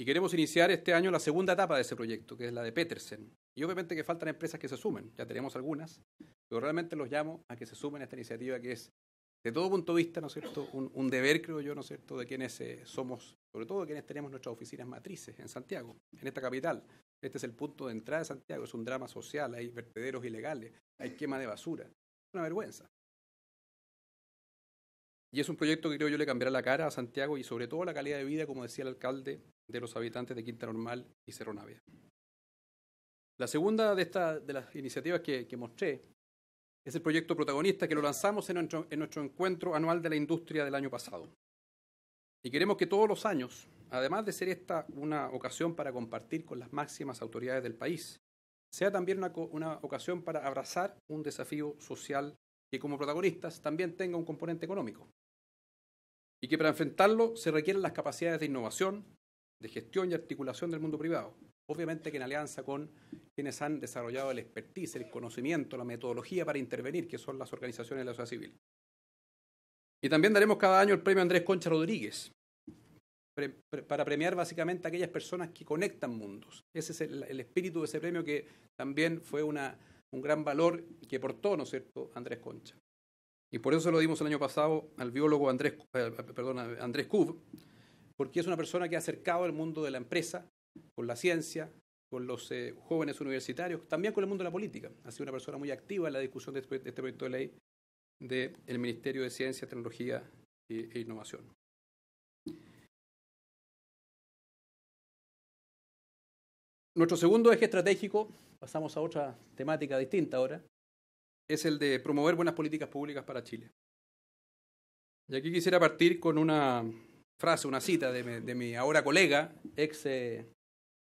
Y queremos iniciar este año la segunda etapa de ese proyecto, que es la de Petersen. Y obviamente que faltan empresas que se sumen, ya tenemos algunas, pero realmente los llamo a que se sumen a esta iniciativa que es, de todo punto de vista, ¿no es cierto?, un, deber, creo yo, ¿no es cierto?, de quienes eh, somos, sobre todo de quienes tenemos nuestras oficinas matrices en Santiago, en esta capital. Este es el punto de entrada de Santiago, es un drama social, hay vertederos ilegales, hay quema de basura, es una vergüenza.
Y es un proyecto que creo yo le
cambiará la cara a Santiago y sobre todo la calidad de vida, como decía el alcalde, de los habitantes de Quinta Normal y Cerro Navia. La segunda de, estas de las iniciativas que, mostré es el proyecto protagonista que lo lanzamos en nuestro, encuentro anual de la industria del año pasado. Y queremos que todos los años, además de ser esta una ocasión para compartir con las máximas autoridades del país, sea también una ocasión para abrazar un desafío social que como protagonistas también tenga un componente económico y que para enfrentarlo se requieren las capacidades de innovación, de gestión y articulación del mundo privado. Obviamente que en alianza con quienes han desarrollado el expertise, el conocimiento, la metodología para intervenir, que son las organizaciones de la sociedad civil. Y también daremos cada año el premio Andrés Concha Rodríguez, para premiar básicamente a aquellas personas que conectan mundos. Ese es el, espíritu de ese premio que también fue un gran valor que portó, ¿no es cierto?, Andrés Concha. Y por eso se lo dimos el año pasado al biólogo Andrés, eh, eh, perdón, Andrés porque es una persona que ha acercado al mundo de la empresa con la ciencia, con los eh, jóvenes universitarios, también con el mundo de la política. Ha sido una persona muy activa en la
discusión de este, este proyecto de ley del Ministerio de Ciencia, Tecnología e Innovación. Nuestro segundo eje estratégico, pasamos a otra temática distinta ahora,
es el de promover buenas políticas públicas para Chile. Y aquí quisiera partir con una frase, una cita de mi, ahora colega, ex eh,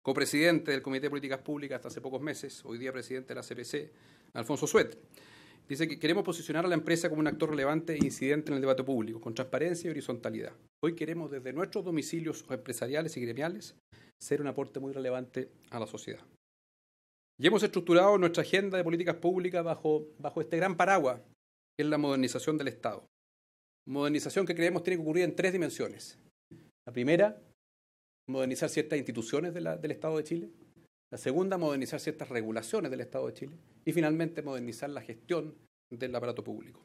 copresidente del Comité de Políticas Públicas hasta hace pocos meses, hoy día presidente de la CPC, Alfonso Suet. Dice que queremos posicionar a la empresa como un actor relevante e incidente en el debate público, con transparencia y horizontalidad. Hoy queremos desde nuestros domicilios empresariales y gremiales ser un aporte muy relevante a la sociedad. Y hemos estructurado nuestra agenda de políticas públicas bajo, este gran paraguas, que es la modernización del Estado. Modernización que creemos tiene que ocurrir en tres dimensiones. La primera, modernizar ciertas instituciones del Estado de Chile. La segunda, modernizar ciertas regulaciones del Estado de Chile. Y finalmente, modernizar la gestión del aparato público.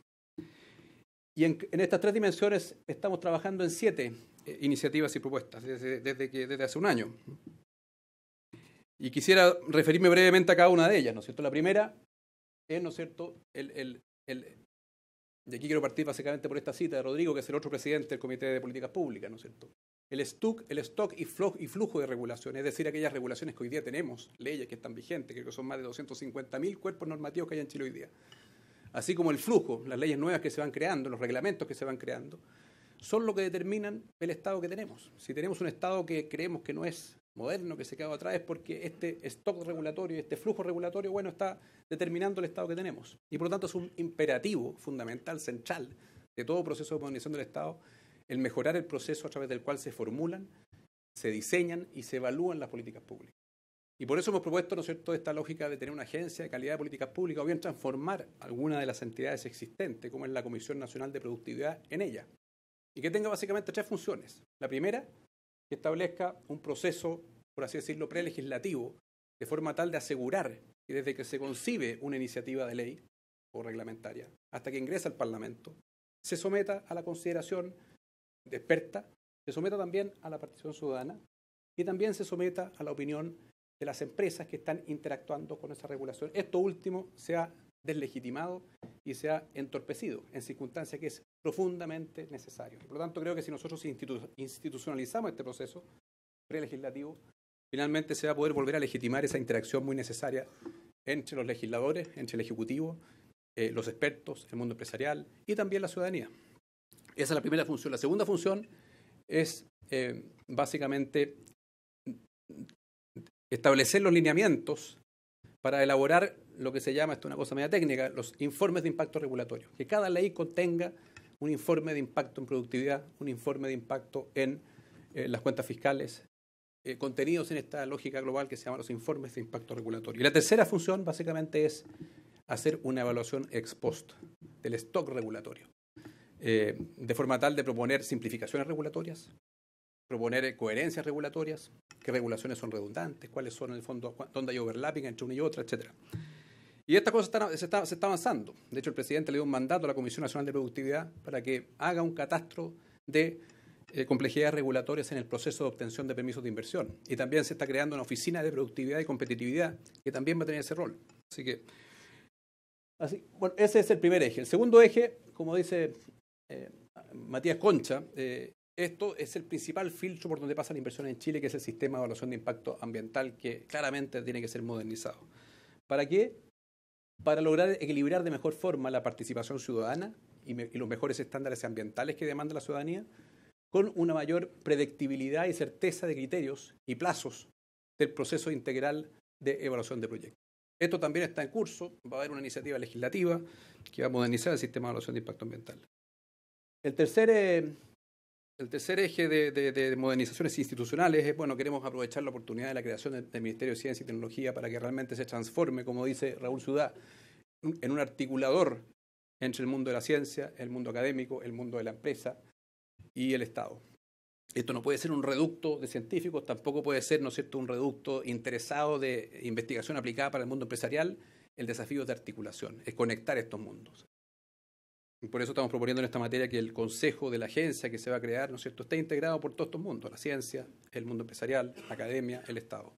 Y en, estas tres dimensiones estamos trabajando en siete eh, iniciativas y propuestas desde, desde hace un año. Y quisiera referirme brevemente a cada una de ellas, ¿no es cierto? La primera es, ¿no es cierto?, el, el, aquí quiero partir básicamente por esta cita de Rodrigo, que es el otro presidente del Comité de Políticas Públicas, ¿no es cierto? El stock, el stock y, y flujo de regulaciones, es decir, aquellas regulaciones que hoy día tenemos, leyes que están vigentes, creo que son más de 250.000 cuerpos normativos que hay en Chile hoy día, así como el flujo, las leyes nuevas que se van creando, los reglamentos que se van creando, son lo que determinan el Estado que tenemos. Si tenemos un Estado que creemos que no es moderno, que se queda atrás, es porque este stock regulatorio, este flujo regulatorio, bueno, está determinando el Estado que tenemos. Y por lo tanto es un imperativo fundamental, central, de todo proceso de modernización del Estado, el mejorar el proceso a través del cual se formulan, se diseñan y se evalúan las políticas públicas. Y por eso hemos propuesto, ¿no es cierto?, esta lógica de tener una agencia de calidad de políticas públicas o bien transformar alguna de las entidades existentes, como es la Comisión Nacional de Productividad, en ella y que tenga básicamente tres funciones. La primera, que establezca un proceso, por así decirlo, prelegislativo, de forma tal de asegurar que desde que se concibe una iniciativa de ley o reglamentaria hasta que ingresa al Parlamento, se someta a la consideración de experta, se someta también a la participación ciudadana y también se someta a la opinión de las empresas que están interactuando con esa regulación. Esto último se ha deslegitimado y se ha entorpecido en circunstancias que es profundamente necesario. Por lo tanto, creo que si nosotros institucionalizamos este proceso prelegislativo, finalmente se va a poder volver a legitimar esa interacción muy necesaria entre los legisladores, entre el Ejecutivo, eh, los expertos, el mundo empresarial y también la ciudadanía. Esa es la primera función. La segunda función es eh, básicamente establecer los lineamientos para elaborar lo que se llama, esto es una cosa media técnica, los informes de impacto regulatorio, que cada ley contenga un informe de impacto en productividad, un informe de impacto en eh, las cuentas fiscales, eh, contenidos en esta lógica global que se llama los informes de impacto regulatorio. Y la tercera función básicamente es hacer una evaluación ex post del stock regulatorio, eh, de forma tal de proponer simplificaciones regulatorias, proponer coherencias regulatorias, qué regulaciones son redundantes, cuáles son en el fondo, dónde hay overlapping entre una y otra, etcétera. Y esta cosa se, está, avanzando. De hecho, el presidente le dio un mandato a la Comisión Nacional de Productividad para que haga un catastro de eh, complejidades regulatorias en el proceso de obtención de permisos de inversión. Y también se está creando una oficina de productividad y competitividad que también va a tener ese rol. Así que, bueno, ese es el primer eje. El segundo eje, como dice eh, Matías Concha, eh, esto es el principal filtro por donde pasa la inversión en Chile, que es el sistema de evaluación de impacto ambiental, que claramente tiene que ser modernizado. ¿Para qué? para lograr equilibrar de mejor forma la participación ciudadana y, los mejores estándares ambientales que demanda la ciudadanía, con una mayor predictibilidad y certeza de criterios y plazos del proceso integral de evaluación de proyectos. Esto también está en curso, va a haber una iniciativa legislativa que va a modernizar el sistema de evaluación de impacto ambiental. El tercer eh, el tercer eje de, modernizaciones institucionales es, bueno, queremos aprovechar la oportunidad de la creación del, Ministerio de Ciencia y Tecnología para que realmente se transforme, como dice Raúl Ciudad, en un articulador entre el mundo de la ciencia, el mundo académico, el mundo de la empresa y el Estado. Esto no puede ser un reducto de científicos, tampoco puede ser, ¿no es cierto?, un reducto interesado de investigación aplicada para el mundo empresarial. El desafío es de articulación, es conectar estos mundos por eso estamos proponiendo en esta materia que el consejo de la agencia que se va a crear, ¿no es cierto?, esté integrado por todos estos mundos, la ciencia, el mundo empresarial, la academia, el Estado.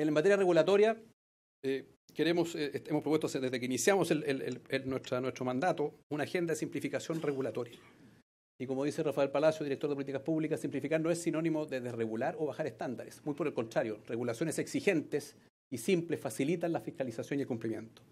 En materia regulatoria, eh, queremos, eh, hemos propuesto desde que iniciamos nuestro mandato una agenda de simplificación regulatoria. Y como dice Rafael Palacio, director de políticas públicas, simplificar no es sinónimo de desregular o bajar estándares. Muy por el contrario, regulaciones exigentes y simples facilitan la fiscalización y el cumplimiento.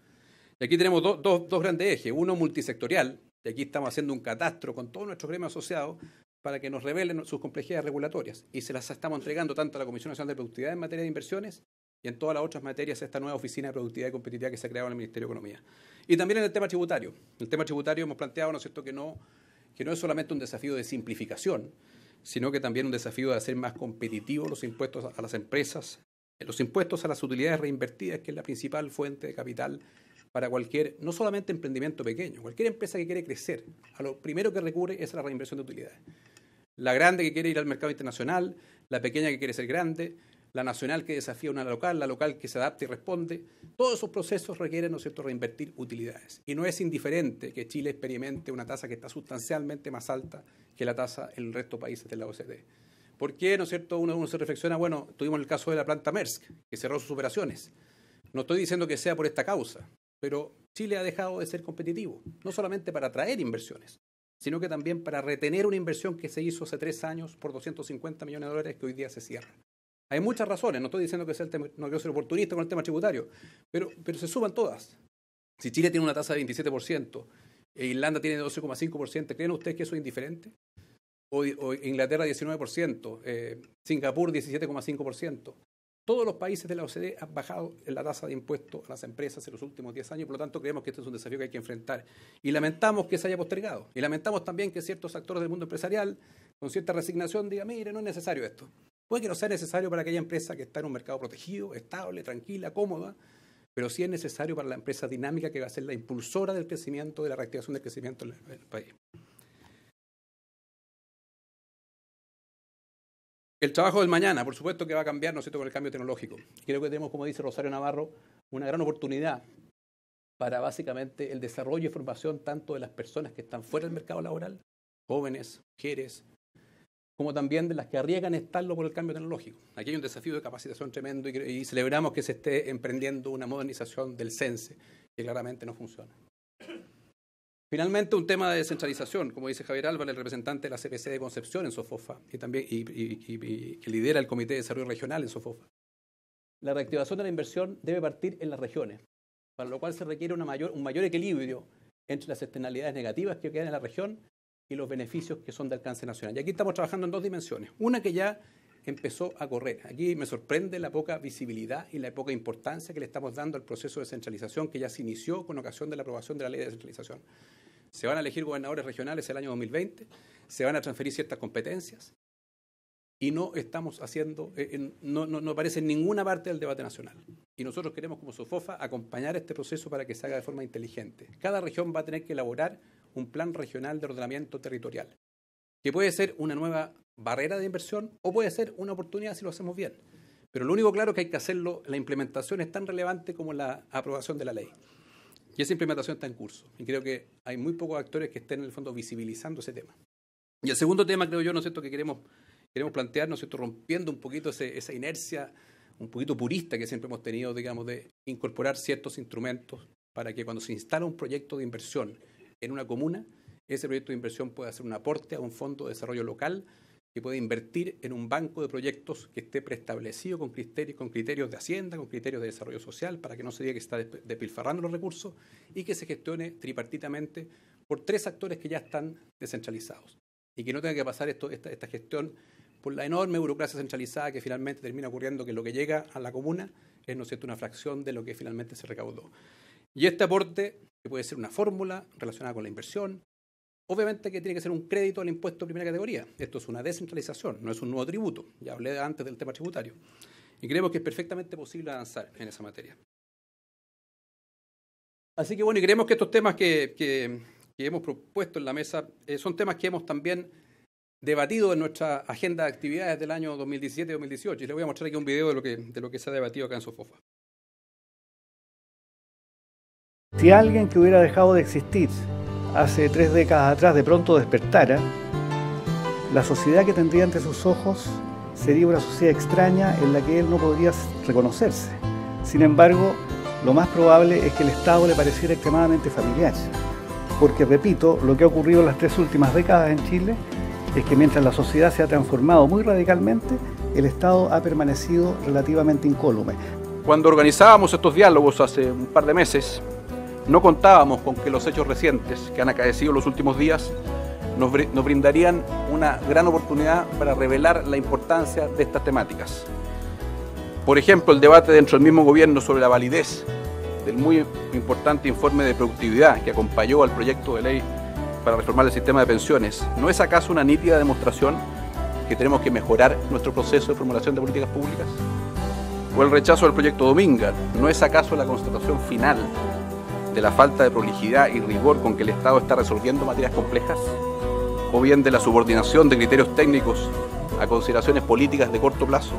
Y aquí tenemos dos grandes ejes, uno multisectorial, y aquí estamos haciendo un catastro con todos nuestros gremios asociados para que nos revelen sus complejidades regulatorias. Y se las estamos entregando tanto a la Comisión Nacional de Productividad en materia de inversiones y en todas las otras materias esta nueva oficina de productividad y competitividad que se ha creado en el Ministerio de Economía. Y también en el tema tributario. En el tema tributario hemos planteado, ¿no que no, que no es solamente un desafío de simplificación, sino que también un desafío de hacer más competitivos los impuestos a las empresas, los impuestos a las utilidades reinvertidas, que es la principal fuente de capital para cualquier, no solamente emprendimiento pequeño, cualquier empresa que quiere crecer, a lo primero que recurre es a la reinversión de utilidades. La grande que quiere ir al mercado internacional, la pequeña que quiere ser grande, la nacional que desafía a una local, la local que se adapta y responde, todos esos procesos requieren, ¿no es cierto?, reinvertir utilidades. Y no es indiferente que Chile experimente una tasa que está sustancialmente más alta que la tasa en el resto de países de la OCDE. ¿Por qué, ¿no es cierto?, uno, uno se reflexiona, bueno, tuvimos el caso de la planta MERSC, que cerró sus operaciones. No estoy diciendo que sea por esta causa, pero Chile ha dejado de ser competitivo, no solamente para atraer inversiones, sino que también para retener una inversión que se hizo hace tres años por 250 millones de dólares que hoy día se cierra. Hay muchas razones, no estoy diciendo que sea el no quiero ser oportunista con el tema tributario, pero, se suman todas. Si Chile tiene una tasa de 27% e Irlanda tiene 12,5%, ¿creen ustedes que eso es indiferente? O, Inglaterra 19%, eh, Singapur 17,5%. Todos los países de la OCDE han bajado la tasa de impuestos a las empresas en los últimos 10 años, por lo tanto creemos que este es un desafío que hay que enfrentar. Y lamentamos que se haya postergado. Y lamentamos también que ciertos actores del mundo empresarial, con cierta resignación, digan, mire, no es necesario esto. Puede que no sea necesario para aquella empresa que está en un mercado protegido, estable, tranquila, cómoda, pero sí es necesario para la empresa dinámica que va a ser la impulsora del crecimiento, de la reactivación del crecimiento en
el país. El trabajo del mañana, por
supuesto que va a cambiar, ¿no con el cambio tecnológico. Creo que tenemos, como dice Rosario Navarro, una gran oportunidad para básicamente el desarrollo y formación tanto de las personas que están fuera del mercado laboral, jóvenes, mujeres, como también de las que arriesgan estarlo por el cambio tecnológico. Aquí hay un desafío de capacitación tremendo y, y celebramos que se esté emprendiendo una modernización del CENSE, que claramente no funciona. Finalmente, un tema de descentralización, como dice Javier Álvarez, el representante de la CPC de Concepción en Sofofa y también y, que lidera el Comité de Desarrollo Regional en Sofofa. La reactivación de la inversión debe partir en las regiones, para lo cual se requiere un mayor equilibrio entre las externalidades negativas que quedan en la región y los beneficios que son de alcance nacional. Y aquí estamos trabajando en dos dimensiones. Una que ya empezó a correr. Aquí me sorprende la poca visibilidad y la poca importancia que le estamos dando al proceso de centralización que ya se inició con ocasión de la aprobación de la ley de descentralización. Se van a elegir gobernadores regionales el año 2020, se van a transferir ciertas competencias y no estamos haciendo, eh, no, no aparece en ninguna parte del debate nacional. Y nosotros queremos como SOFOFA acompañar este proceso para que se haga de forma inteligente. Cada región va a tener que elaborar un plan regional de ordenamiento territorial que puede ser una nueva barrera de inversión o puede ser una oportunidad si lo hacemos bien. Pero lo único claro que hay que hacerlo, la implementación es tan relevante como la aprobación de la ley. Y esa implementación está en curso. Y creo que hay muy pocos actores que estén en el fondo visibilizando ese tema. Y el segundo tema, creo yo, ¿no es cierto?, que queremos, queremos plantear, ¿no rompiendo un poquito esa inercia un poquito purista que siempre hemos tenido, digamos, de incorporar ciertos instrumentos para que cuando se instala un proyecto de inversión en una comuna, ese proyecto de inversión puede hacer un aporte a un fondo de desarrollo local que puede invertir en un banco de proyectos que esté preestablecido con criterios, con criterios de hacienda, con criterios de desarrollo social, para que no se diga que está despilfarrando los recursos y que se gestione tripartitamente por tres actores que ya están descentralizados y que no tenga que pasar esta, gestión por la enorme burocracia centralizada que finalmente termina ocurriendo que lo que llega a la comuna es no una fracción de lo que finalmente se recaudó. Y este aporte, puede ser una fórmula relacionada con la inversión, Obviamente que tiene que ser un crédito al impuesto de primera categoría. Esto es una descentralización, no es un nuevo tributo. Ya hablé antes del tema tributario. Y creemos que es perfectamente posible avanzar en esa materia. Así que bueno, y creemos que estos temas que, hemos propuesto en la mesa eh, son temas que hemos también debatido en nuestra agenda de actividades del año 2017-2018. Y les voy a mostrar aquí un video de lo que, de lo que se ha debatido acá en Sofofa.
Si
alguien que hubiera dejado de existir hace tres décadas atrás de pronto despertara, la sociedad que tendría ante sus ojos sería una sociedad extraña en la que él no podría reconocerse. Sin embargo, lo más probable es que el Estado le pareciera extremadamente familiar. Porque, repito, lo que ha ocurrido en las tres últimas décadas en Chile es que mientras la sociedad se ha transformado muy radicalmente, el Estado ha permanecido relativamente incólume.
Cuando organizábamos estos diálogos hace un par de meses, no contábamos con que los hechos recientes que han acaecido los últimos días nos brindarían una gran oportunidad para revelar la importancia de estas temáticas. Por ejemplo, el debate dentro del mismo gobierno sobre la validez del muy importante informe de productividad que acompañó al proyecto de ley para reformar el sistema de pensiones, ¿no es acaso una nítida demostración que tenemos que mejorar nuestro proceso de formulación de políticas públicas? ¿O el rechazo del proyecto Dominga, no es acaso la constatación final de la falta de prolijidad y rigor con que el Estado está resolviendo materias complejas, o bien de la subordinación de criterios técnicos a consideraciones políticas de corto plazo,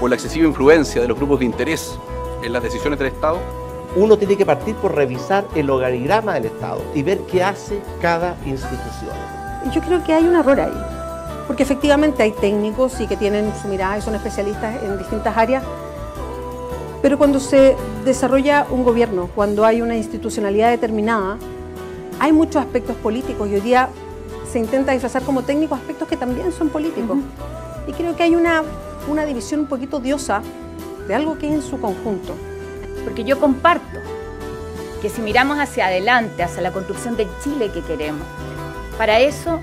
o la excesiva influencia de los grupos de interés en las decisiones del Estado?
Uno tiene que partir por revisar el organigrama del Estado y ver qué hace cada institución. Yo creo que hay un error ahí, porque efectivamente hay técnicos y que tienen su mirada y son especialistas en distintas áreas, pero cuando se desarrolla un gobierno, cuando hay una institucionalidad determinada, hay muchos aspectos políticos y hoy día se intenta disfrazar como técnicos aspectos que también son políticos. Y creo que hay una, una división un
poquito diosa de algo que es en su conjunto. Porque yo comparto que si miramos hacia adelante, hacia la construcción del Chile que queremos, para eso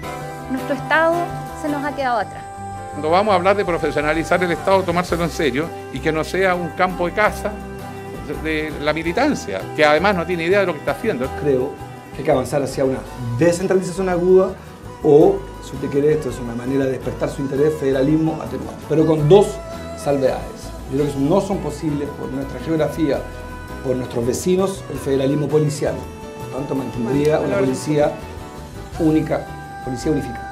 nuestro Estado se nos ha quedado atrás
cuando vamos a hablar de profesionalizar el Estado, tomárselo
en serio y que no sea un campo de caza de la militancia, que además
no tiene idea de lo que está haciendo. Creo que hay que avanzar hacia una descentralización aguda o, si usted quiere, esto es una manera de despertar su interés federalismo atenuado, pero con dos
salvedades. Yo creo que no son posibles por nuestra geografía, por nuestros vecinos, el
federalismo policial. Por tanto, mantendría una policía única, policía unificada.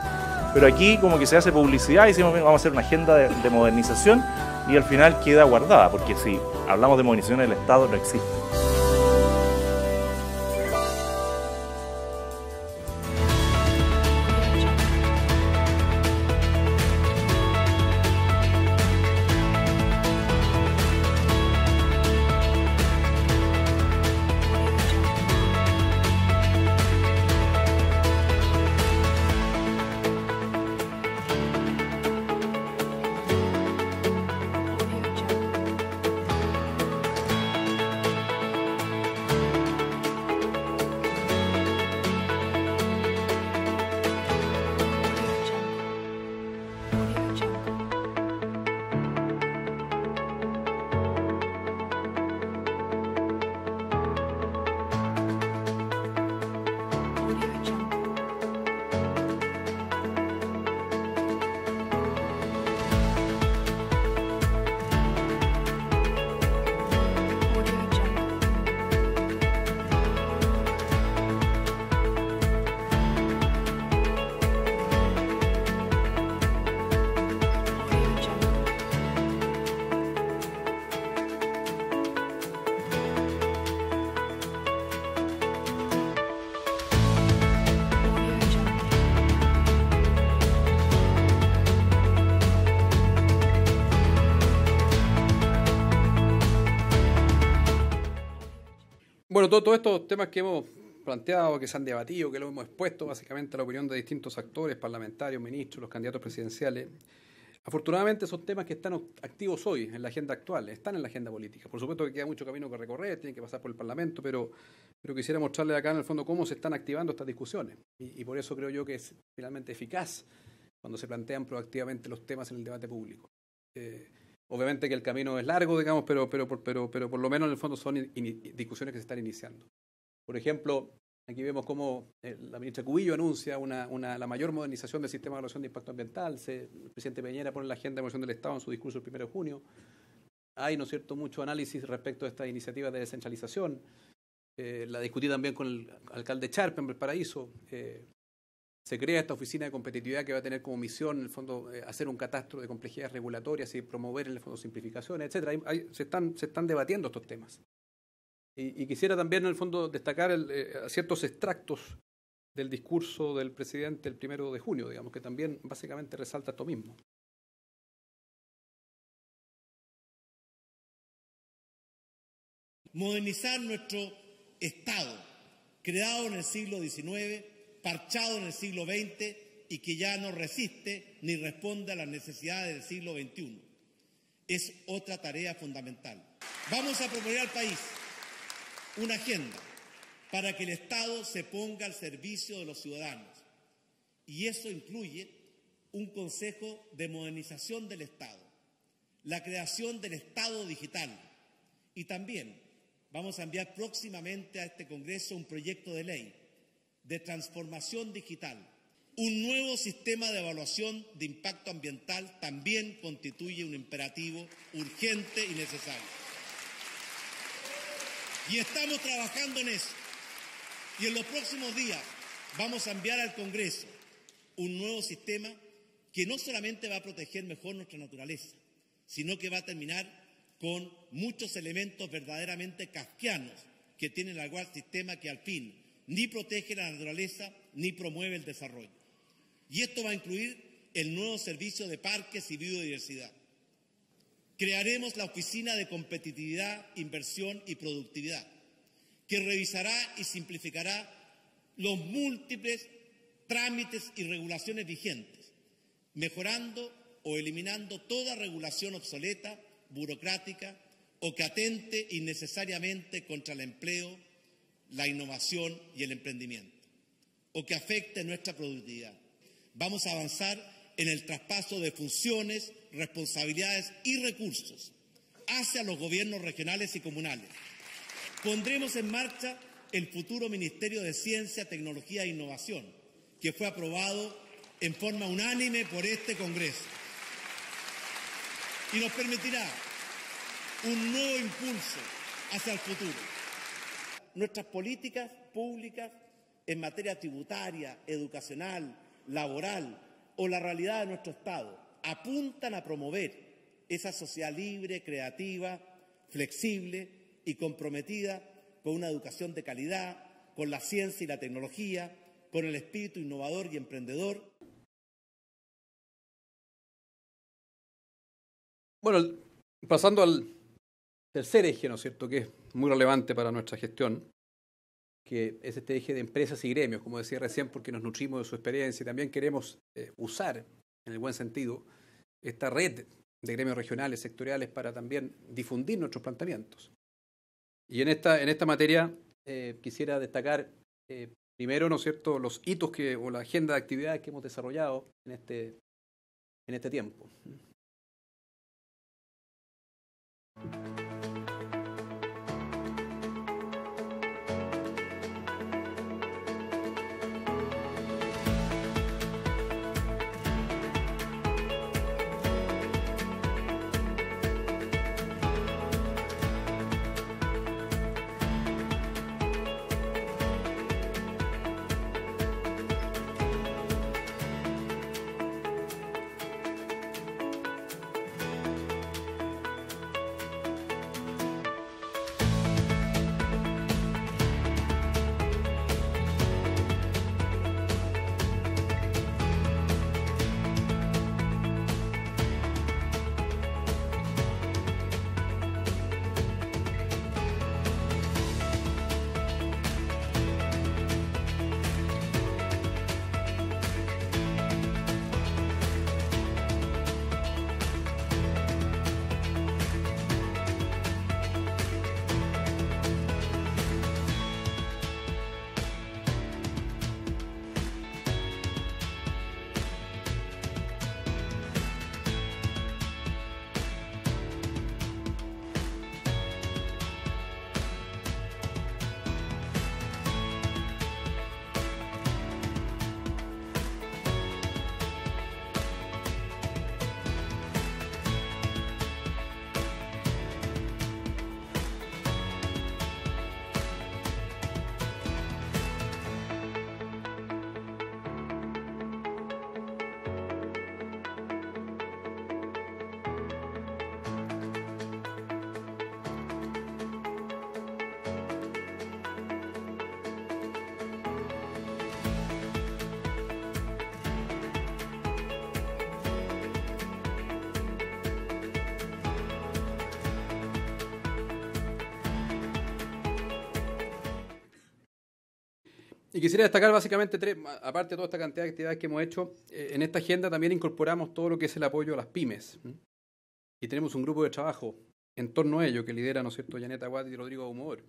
Pero aquí como que se hace publicidad y decimos, vamos a hacer una agenda de, modernización y al final queda guardada, porque si hablamos de modernización el Estado no existe.
todos todo estos temas que hemos planteado, que se han debatido, que lo hemos expuesto básicamente a la opinión de distintos actores, parlamentarios, ministros, los candidatos presidenciales, Afortunadamente son temas que están activos hoy en la agenda actual, están en la agenda política. Por supuesto que queda mucho camino que recorrer, tienen que pasar por el Parlamento, pero, pero quisiera mostrarles acá en el fondo cómo se están activando estas discusiones. Y, por eso creo yo que es finalmente eficaz cuando se plantean proactivamente los temas en el debate público. Eh, Obviamente que el camino es largo, digamos, pero, pero, pero, pero por lo menos en el fondo son discusiones que se están iniciando. Por ejemplo, aquí vemos cómo eh, la ministra Cubillo anuncia la mayor modernización del sistema de evaluación de impacto ambiental. Se, el presidente Peñera pone la agenda de evaluación del Estado en su discurso el 1 de junio. Hay, ¿no es cierto?, mucho análisis respecto a esta iniciativa de descentralización. Eh, la discutí también con el alcalde Charpe en Valparaíso. Eh, se crea esta oficina de competitividad que va a tener como misión, el fondo, eh, hacer un catastro de complejidades regulatorias y promover, en el fondo, simplificaciones, etc. se, están, se están debatiendo estos temas. Y, quisiera también, en el fondo, destacar eh, ciertos extractos del discurso del presidente el primero de
junio, digamos, que también básicamente resalta esto mismo. Modernizar nuestro
Estado, creado en el siglo XIX marchado en el siglo XX y que ya no resiste ni responde a las necesidades del siglo XXI. Es otra tarea fundamental. Vamos a proponer al país una agenda para que el Estado se ponga al servicio de los ciudadanos. Y eso incluye un Consejo de Modernización del Estado, la creación del Estado digital y también vamos a enviar próximamente a este Congreso un proyecto de ley de transformación digital. Un nuevo sistema de evaluación de impacto ambiental también constituye un imperativo urgente y necesario. Y estamos trabajando en eso. Y en los próximos días vamos a enviar al Congreso un nuevo sistema que no solamente va a proteger mejor nuestra naturaleza, sino que va a terminar con muchos elementos verdaderamente casquianos que tiene el actual sistema que al fin ni protege la naturaleza, ni promueve el desarrollo. Y esto va a incluir el nuevo servicio de parques y biodiversidad. Crearemos la Oficina de Competitividad, Inversión y Productividad, que revisará y simplificará los múltiples trámites y regulaciones vigentes, mejorando o eliminando toda regulación obsoleta, burocrática o que atente innecesariamente contra el empleo, la innovación y el emprendimiento, o que afecte nuestra productividad. Vamos a avanzar en el traspaso de funciones, responsabilidades y recursos hacia los gobiernos regionales y comunales. Pondremos en marcha el futuro Ministerio de Ciencia, Tecnología e Innovación, que fue aprobado en forma unánime por este Congreso. Y nos permitirá un nuevo impulso hacia el futuro nuestras políticas públicas en materia tributaria, educacional, laboral o la realidad de nuestro Estado apuntan a promover esa sociedad libre, creativa, flexible y comprometida con una educación de
calidad, con la ciencia y la tecnología, con el espíritu innovador y emprendedor. Bueno, pasando al tercer eje, ¿no es cierto?, que es muy relevante para nuestra gestión,
que es este eje de empresas y gremios, como decía recién, porque nos nutrimos de su experiencia y también queremos eh, usar, en el buen sentido, esta red de gremios regionales, sectoriales, para también difundir nuestros planteamientos. Y en esta, en esta materia eh, quisiera destacar eh, primero, ¿no es cierto?, los hitos que, o la agenda de actividades que hemos
desarrollado en este, en este tiempo.
Y quisiera destacar básicamente tres, aparte de toda esta cantidad de actividades que hemos hecho, eh, en esta agenda también incorporamos todo lo que es el apoyo a las pymes. Y tenemos un grupo de trabajo en torno a ello que lidera, ¿no es cierto?, Yaneta Aguad y Rodrigo Humor.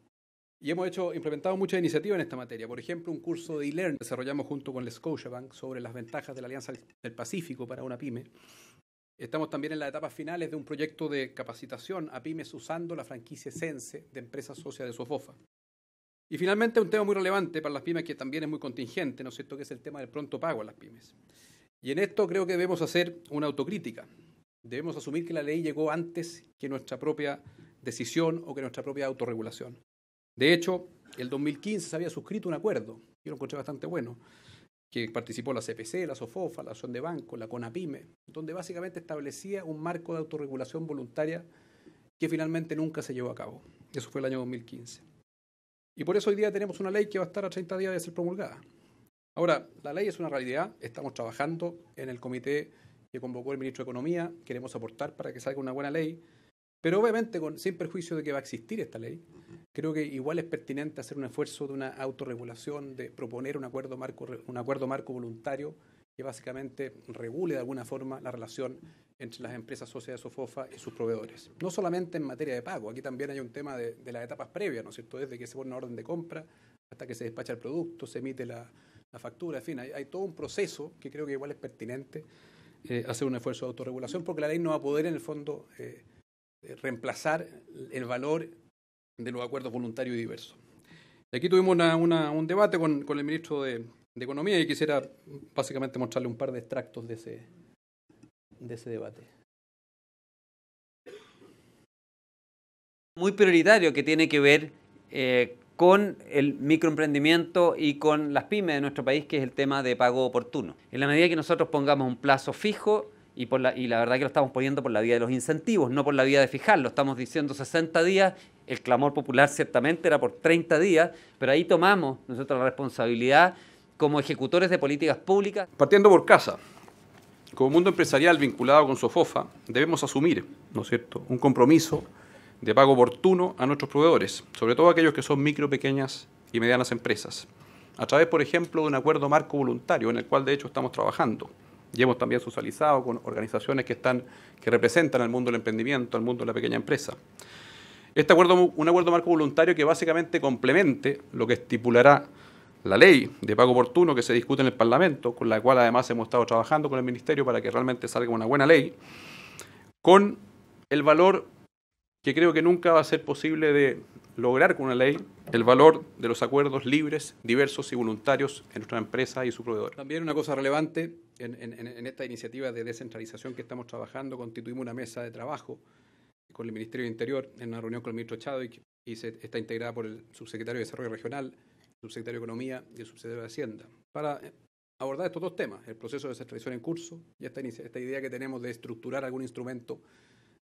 Y hemos implementado muchas iniciativas en esta materia. Por ejemplo, un curso de e-learn desarrollamos junto con la Scotiabank sobre las ventajas de la Alianza del Pacífico para una pyme. Estamos también en las etapas finales de un proyecto de capacitación a pymes usando la franquicia Sense de empresas socias de Sofofa. Y finalmente, un tema muy relevante para las pymes que también es muy contingente, ¿no es cierto?, que es el tema del pronto pago a las pymes. Y en esto creo que debemos hacer una autocrítica. Debemos asumir que la ley llegó antes que nuestra propia decisión o que nuestra propia autorregulación. De hecho, el 2015 se había suscrito un acuerdo, yo lo encontré bastante bueno, que participó la CPC, la SOFOFA, la Asociación de Bancos, la CONAPYME, donde básicamente establecía un marco de autorregulación voluntaria que finalmente nunca se llevó a cabo. Eso fue el año 2015. Y por eso hoy día tenemos una ley que va a estar a 30 días de ser promulgada. Ahora, la ley es una realidad, estamos trabajando en el comité que convocó el ministro de Economía, queremos aportar para que salga una buena ley, pero obviamente sin perjuicio de que va a existir esta ley, creo que igual es pertinente hacer un esfuerzo de una autorregulación, de proponer un acuerdo marco, un acuerdo marco voluntario que básicamente regule de alguna forma la relación entre las empresas socias de fofa y sus proveedores. No solamente en materia de pago, aquí también hay un tema de, las etapas previas, ¿no es cierto? Desde que se pone una orden de compra hasta que se despacha el producto, se emite la, factura, en fin, hay, todo un proceso que creo que igual es pertinente eh, hacer un esfuerzo de autorregulación porque la ley no va a poder en el fondo eh, reemplazar el valor de los acuerdos voluntarios y diversos. Y aquí tuvimos un debate con, el ministro de, de Economía y quisiera básicamente mostrarle un par de extractos de ese, de ese debate.
Muy prioritario que tiene que ver eh, con el
microemprendimiento y con las pymes de nuestro país, que es el tema de pago oportuno. En la medida que nosotros pongamos un plazo fijo, y, la, verdad que lo estamos poniendo por la vía de los incentivos, no por la vía
de fijarlo, estamos diciendo 60 días, el clamor popular ciertamente era por 30 días, pero ahí tomamos nosotros la responsabilidad como ejecutores de políticas públicas. Partiendo por casa,
como mundo empresarial vinculado con Sofofa, debemos asumir, ¿no es cierto?, un compromiso de pago oportuno a nuestros proveedores, sobre todo aquellos que son micro, pequeñas y medianas empresas, a través, por ejemplo, de un acuerdo marco voluntario en el cual de hecho estamos trabajando y hemos también socializado con organizaciones que, están, que representan al mundo del emprendimiento, al mundo de la pequeña empresa. Este acuerdo, un acuerdo marco voluntario que básicamente complemente lo que estipulará la ley de pago oportuno que se discute en el Parlamento, con la cual además hemos estado trabajando con el Ministerio para que realmente salga una buena ley, con el valor que creo que nunca va a ser posible de lograr con una ley, el valor de los acuerdos libres, diversos y voluntarios en nuestra empresa y su proveedor. También una cosa relevante, en, esta iniciativa de descentralización que estamos trabajando, constituimos una mesa de trabajo con el Ministerio de Interior en una reunión con el ministro Chadwick y está integrada por el subsecretario de Desarrollo Regional, subsecretario de Economía y el subsecretario de Hacienda, para eh, abordar estos dos temas, el proceso de descentralización en curso y esta, idea que tenemos de estructurar algún instrumento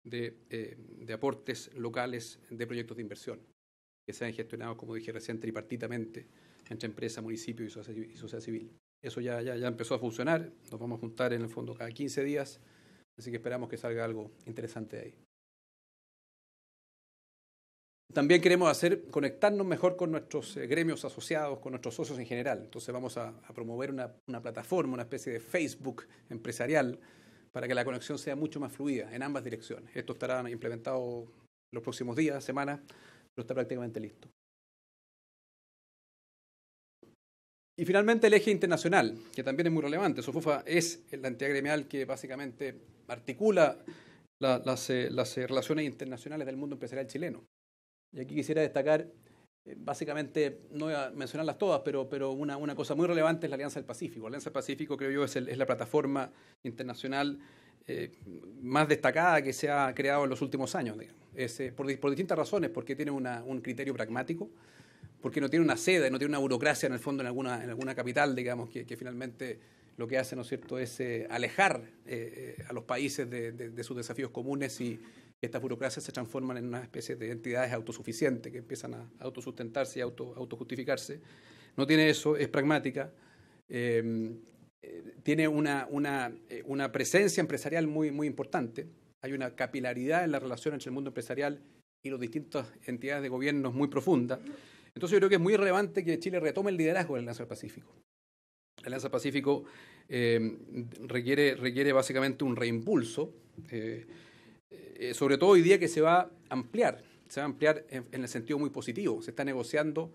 de, eh, de, aportes locales de proyectos de inversión, que sean gestionados, como dije recién, tripartitamente entre empresa, municipio y sociedad, civil. Eso ya, ya, ya empezó a funcionar, nos vamos a juntar en el fondo cada 15 días, así que esperamos que salga algo interesante de ahí. También queremos hacer, conectarnos mejor con nuestros eh, gremios asociados, con nuestros socios en general. Entonces vamos a, promover una, plataforma, una especie de Facebook empresarial, para que la conexión sea mucho más fluida en ambas direcciones. Esto estará implementado los próximos días, semanas, pero está prácticamente listo. Y finalmente el eje internacional, que también es muy relevante. SOFUFA es la entidad gremial que básicamente articula las, eh, eh, relaciones internacionales del mundo empresarial chileno. Y aquí quisiera destacar, eh, básicamente, no voy a mencionarlas todas, pero, pero una, cosa muy relevante es la Alianza del Pacífico. La Alianza del Pacífico, creo yo, es, la plataforma internacional eh, más destacada que se ha creado en los últimos años, eh, por, distintas razones, porque tiene un criterio pragmático, porque no tiene una sede, no tiene una burocracia en el fondo en alguna, en alguna capital, digamos, que, finalmente lo que hace, ¿no es cierto?, es alejar a los países de, de sus desafíos comunes y, estas burocracias se transforman en una especie de entidades autosuficientes que empiezan a autosustentarse y auto,
autojustificarse.
No tiene eso, es pragmática, em, eh, tiene una, una, eh, una, presencia empresarial muy, muy importante, hay una capilaridad en la relación entre el mundo empresarial y las distintas entidades de gobiernos muy profunda. Entonces yo creo que es muy relevante que Chile retome el liderazgo en la Alianza del Pacífico. La Alianza Pacífico em, requiere, requiere básicamente un reimpulso. Eh, eh, sobre todo hoy día que se va a ampliar, se va a ampliar en, el sentido muy positivo. Se está negociando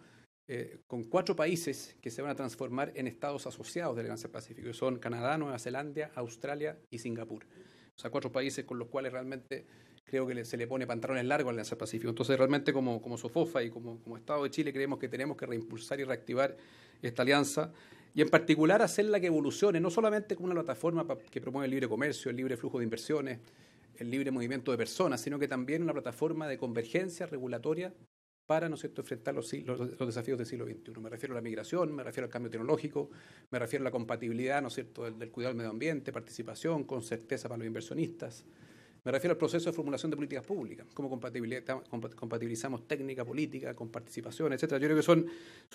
eh, con cuatro países que se van a transformar en estados asociados del Alianza Pacífico, que son Canadá, Nueva Zelanda, Australia y Singapur. O sea, cuatro países con los cuales realmente creo que se le pone pantalones largos al Alianza Pacífico. Entonces, realmente como, Sofofa y como, como Estado de Chile creemos que tenemos que reimpulsar y reactivar esta alianza y en particular hacerla que evolucione, no solamente como una plataforma que promueve el libre comercio, el libre flujo de inversiones, el libre movimiento de personas, sino que también una plataforma de convergencia regulatoria para ¿no enfrentar los, desafíos del siglo XXI. Me refiero a la migración, me refiero al cambio tecnológico, me refiero a la compatibilidad ¿no cierto? del cuidado del medio ambiente, participación, con certeza para los inversionistas, me refiero al proceso de formulación de políticas públicas, cómo compatibilizamos técnica política con participación, etcétera. Yo creo que son,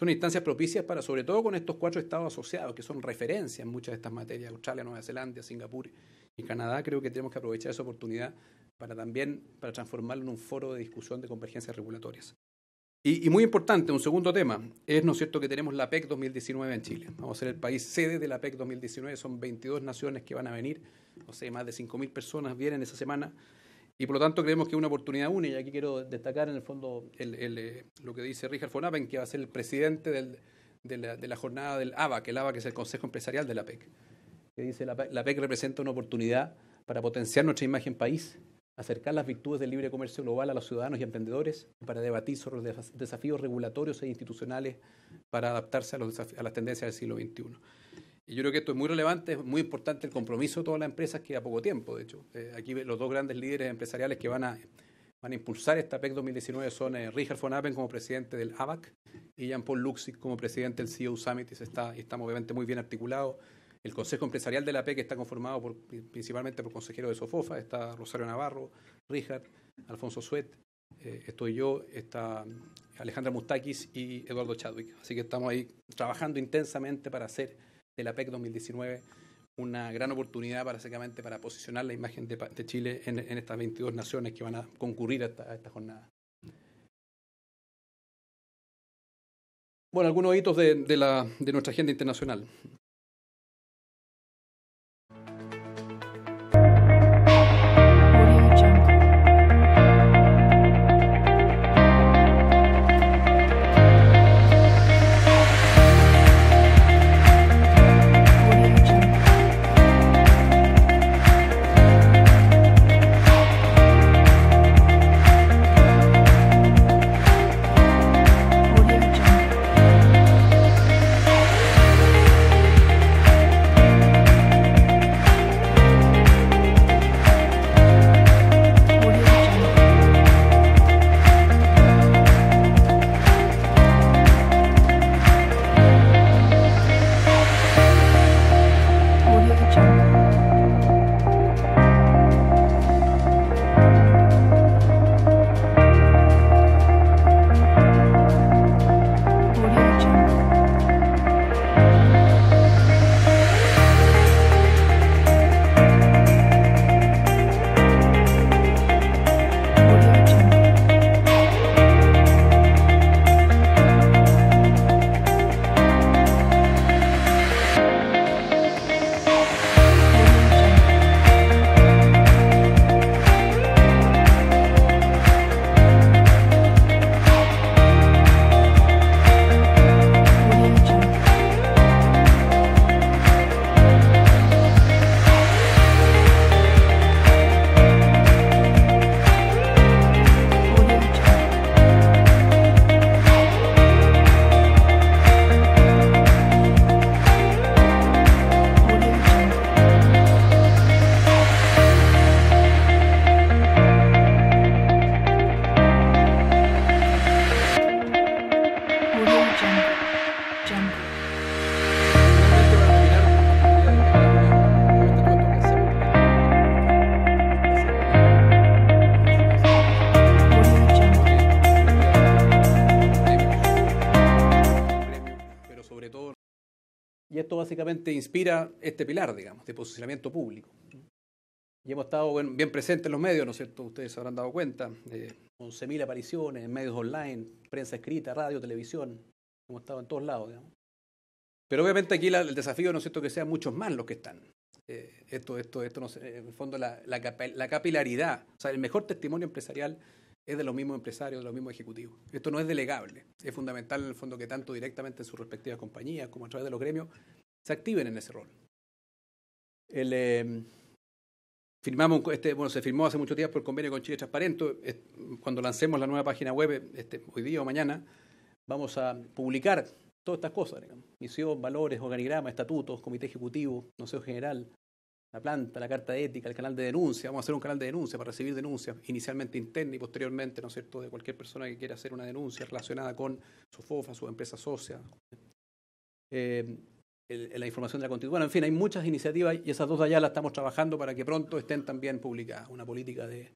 instancias propicias para, sobre todo con estos cuatro estados asociados, que son referencia en muchas de estas materias, Australia, Nueva Zelanda, Singapur y Canadá, creo que tenemos que aprovechar esa oportunidad para también para transformarlo en un foro de discusión de convergencias regulatorias. Y, muy importante, un segundo tema, es, ¿no es cierto?, que tenemos la PEC e 2019 en Chile. Vamos a ser el país sede de la PEC e 2019, son 22 naciones que van a venir, no sé, más de 5.000 personas vienen esa semana, y por lo tanto creemos que es una oportunidad única, y aquí quiero destacar en el fondo eh, lo que dice Richard von que va a ser el presidente de, la, jornada del que el que es el Consejo Empresarial de la PEC, que dice la e la PEC representa una oportunidad para potenciar nuestra imagen país acercar las virtudes del libre comercio global a los ciudadanos y emprendedores para debatir sobre los desafíos regulatorios e institucionales para adaptarse a, las tendencias del siglo XXI. Y yo creo que esto es muy relevante, es muy importante el compromiso de todas las empresas que a poco tiempo, de hecho. Eh, aquí los dos grandes líderes empresariales que van a, van a impulsar esta PEC e 2019 son eh, Richard von Appen como presidente del ABAC y Jean-Paul Luxic como presidente del CEO Summit está, y estamos obviamente muy bien articulados. El Consejo Empresarial de la PEC está conformado principalmente por consejeros de Sofofa, está Rosario Navarro, Richard, Alfonso Suet, eh, estoy yo, está Alejandra Mustakis y Eduardo Chadwick. Así que estamos ahí trabajando intensamente para hacer de la PEC e 2019 una gran oportunidad para, básicamente para posicionar la imagen de, Chile en, estas 22 naciones que van a
concurrir a esta, jornada. Bueno, algunos hitos de nuestra agenda internacional.
inspira este pilar, digamos, de posicionamiento público. Y hemos estado bien, presentes en los medios, ¿no es cierto? Ustedes se habrán dado cuenta. 11.000 eh, apariciones en medios online, prensa escrita, radio, televisión. Hemos estado en todos lados, digamos. Pero obviamente aquí el desafío, ¿no es cierto?, que sean muchos más los que están. Eh, esto, esto, esto, en el fondo, la, la, capilaridad. O sea, el mejor testimonio empresarial es de los mismos empresarios, de los mismos ejecutivos. Esto no es delegable. Es fundamental, en el fondo, que tanto directamente en sus respectivas compañías como a través de los gremios se activen en ese rol. Em, este, se firmó hace mucho tiempo el convenio con Chile Transparente. Cuando lancemos la nueva página web, este, hoy día o mañana, vamos a publicar todas estas cosas, misión, valores, organigrama, estatutos, comité ejecutivo, consejo general, la planta, la carta de ética, el canal de denuncia. Vamos a hacer un canal de denuncia para recibir denuncias, inicialmente interna y posteriormente, ¿no es cierto?, de cualquier persona que quiera hacer una denuncia relacionada con su FOFA, su empresa socia. Eh, la información de la Constitución. Bueno, en fin, hay muchas iniciativas y esas dos allá las estamos trabajando para que pronto estén también publicadas. Una política de,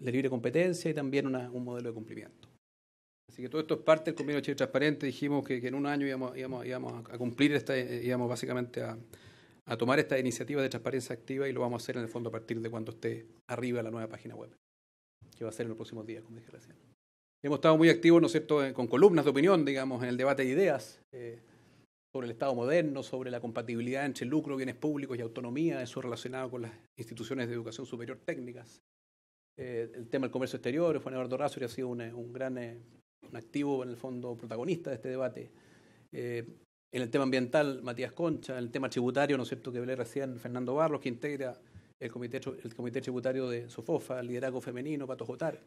libre competencia y también un modelo de cumplimiento. Así que todo esto es parte del convenio de Chile Transparente. Dijimos que, en un año íbamos, íbamos, a cumplir, esta, eh, íbamos básicamente a, tomar esta iniciativa de transparencia activa y lo vamos a hacer en el fondo a partir de cuando esté arriba la nueva página web, que va a ser en los próximos días, como dije recién. Hemos estado muy activos, ¿no es cierto?, eh, con columnas de opinión, digamos, en el debate de ideas. Eh, sobre el Estado moderno, sobre la compatibilidad entre lucro, bienes públicos y autonomía, eso relacionado con las instituciones de educación superior técnicas. Eh, el tema del comercio exterior, Juan Eduardo Razzori ha sido un, eh, gran eh, un activo, en el fondo, protagonista de este debate. en el tema ambiental, Matías Concha, en el tema tributario, ¿no es cierto?, que hablé recién, Fernando Barros, que integra el comité, el comité tributario de Sofofa, el liderazgo femenino, Pato Jotar,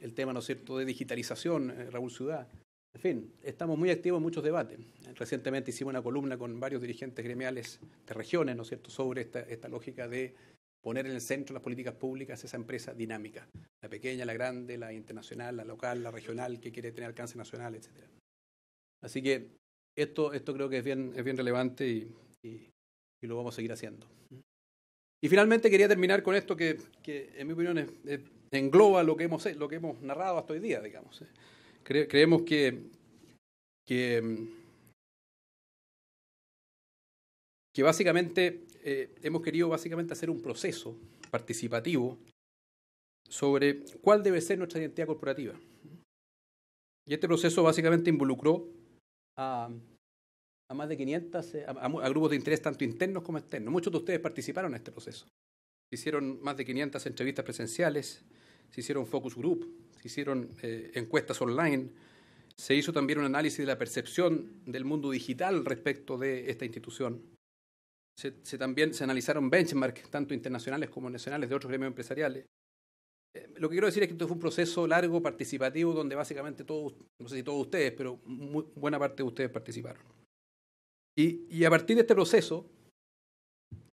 el tema, ¿no es cierto?, de digitalización, Raúl Ciudad. En fin, estamos muy activos en muchos debates. Recientemente hicimos una columna con varios dirigentes gremiales de regiones, ¿no es cierto?, sobre esta, lógica de poner en el centro las políticas públicas esa empresa dinámica, la pequeña, la grande, la internacional, la local, la regional, que quiere tener alcance nacional, etc. Así que esto, esto creo que es bien, es bien relevante y, lo vamos a seguir haciendo. Y finalmente quería terminar con esto que, en mi opinión, engloba lo que, hemos, lo que hemos narrado hasta hoy día, digamos. ¿eh?
creemos que, que, mm, básicamente eh, hemos querido básicamente hacer un proceso participativo sobre
cuál debe ser nuestra identidad corporativa. Y este proceso básicamente involucró a, a más de 500, eh, a, grupos de interés tanto internos como externos. Muchos de ustedes participaron en este proceso. Se hicieron más de 500 entrevistas presenciales, se hicieron focus group, se hicieron eh, encuestas online, se hizo también un análisis de la percepción del mundo digital respecto de esta institución. Se, también se analizaron benchmarks, tanto internacionales como nacionales, de otros gremios empresariales. Eh, lo que quiero decir es que esto fue un proceso largo, participativo, donde básicamente todos, no sé si todos ustedes, pero buena parte de ustedes participaron. Y, a partir de este proceso,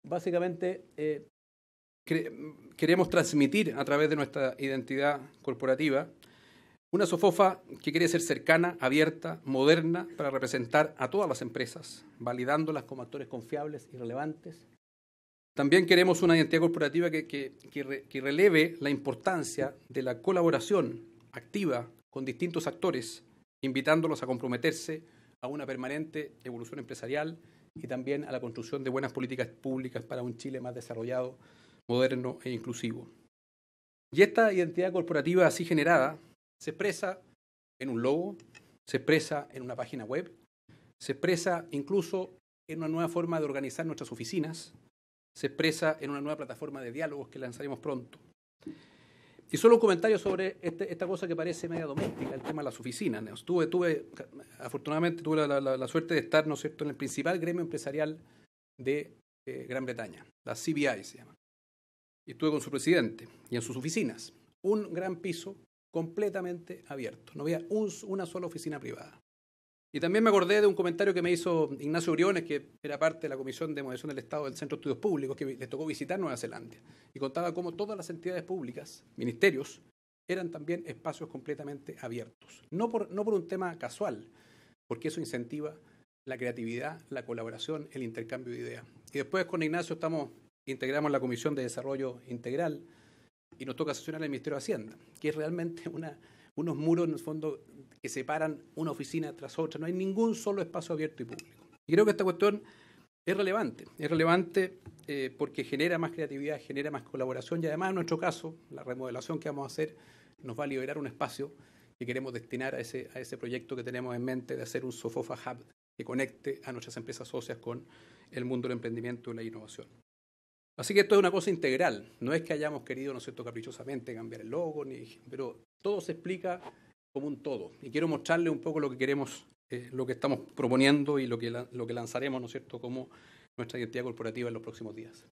básicamente eh, queremos transmitir a través de nuestra identidad corporativa una sofofa que quiere ser cercana, abierta, moderna, para representar a todas las empresas, validándolas como actores confiables y relevantes. También queremos una identidad corporativa que, que, que, que releve la importancia de la colaboración activa con distintos actores, invitándolos a comprometerse a una permanente evolución empresarial y también a la construcción de buenas políticas públicas para un Chile más desarrollado, moderno e inclusivo. Y esta identidad corporativa así generada se expresa en un logo, se expresa en una página web, se expresa incluso en una nueva forma de organizar nuestras oficinas, se expresa en una nueva plataforma de diálogos que lanzaremos pronto. Y solo un comentario sobre este, esta cosa que parece media doméstica, el tema de las oficinas. Tuve, tuve, afortunadamente tuve la, suerte de estar ¿no en el principal gremio empresarial de eh, Gran Bretaña, la CBI se llama y estuve con su presidente y en sus oficinas. Un gran piso completamente abierto. No había una sola oficina privada. Y también me acordé de un comentario que me hizo Ignacio Briones, que era parte de la Comisión de Moderación del Estado del Centro de Estudios Públicos, que le tocó visitar Nueva Zelanda. Y contaba cómo todas las entidades públicas, ministerios, eran también espacios completamente abiertos. No por, no por un tema casual, porque eso incentiva la creatividad, la colaboración, el intercambio de ideas. Y después con Ignacio estamos integramos la Comisión de Desarrollo Integral y nos toca asesorar el Ministerio de Hacienda, que es realmente *laughs* unos muros en el fondo que separan una oficina tras otra. No hay ningún solo espacio abierto y público. Y creo que esta cuestión es relevante. Es relevante eh, porque genera más creatividad, genera más colaboración y además en nuestro caso, la remodelación que vamos a hacer nos va a liberar un espacio que queremos destinar a ese, a ese proyecto que tenemos en mente de hacer un Sofofa Hub que conecte a nuestras empresas socias con el mundo del emprendimiento y la innovación. Así que esto es una cosa integral. No es que hayamos querido, ¿no caprichosamente cambiar el logo, ni, pero todo se explica como un todo. Y quiero mostrarle un poco lo que queremos, eh, lo que estamos proponiendo y lo que, lo que lanzaremos, ¿no cierto?, como nuestra identidad corporativa en los próximos días.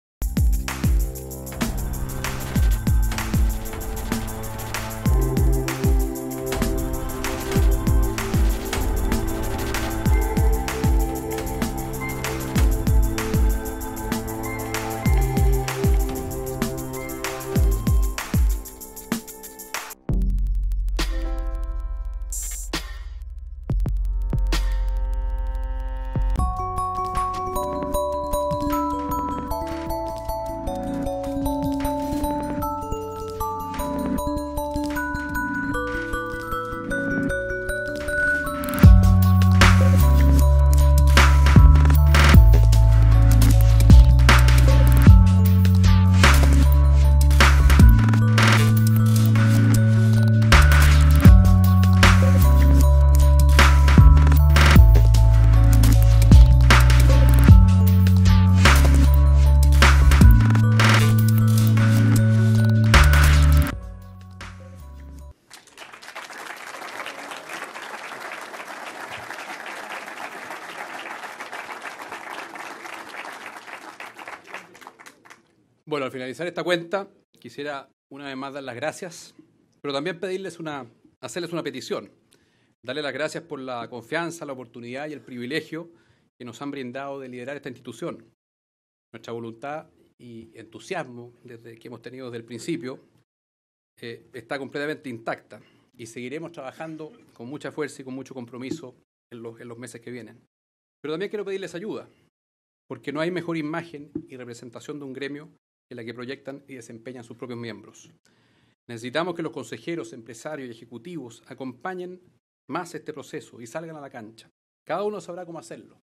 finalizar esta cuenta, quisiera una vez más dar las gracias, pero también pedirles una, hacerles una petición. Darles las gracias por la confianza, la oportunidad y el privilegio que nos han brindado de liderar esta institución. Nuestra voluntad y entusiasmo desde que hemos tenido desde el principio eh, está completamente intacta y seguiremos trabajando con mucha fuerza y con mucho compromiso en los meses que vienen. Pero también quiero pedirles ayuda, porque no hay mejor imagen y representación de un gremio en la que proyectan y desempeñan sus propios miembros. Necesitamos que los consejeros, empresarios y ejecutivos acompañen más este proceso y salgan a la cancha. Cada uno sabrá cómo hacerlo.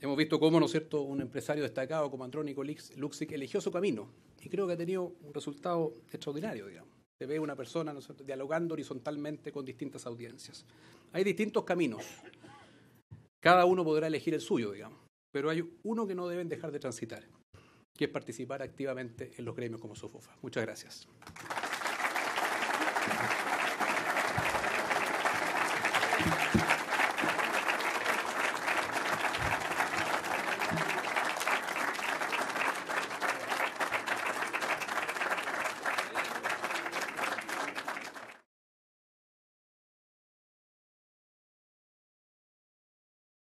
Hemos visto cómo, ¿no es cierto?, un empresario destacado como Andrónico Luxic eligió su camino y creo que ha tenido un resultado extraordinario, digamos. Se ve una persona, dialogando horizontalmente con distintas audiencias. Hay distintos caminos. Cada uno podrá elegir el suyo, digamos, pero hay uno que no deben dejar de transitar que participar activamente en los gremios como SOFOFA. Muchas gracias.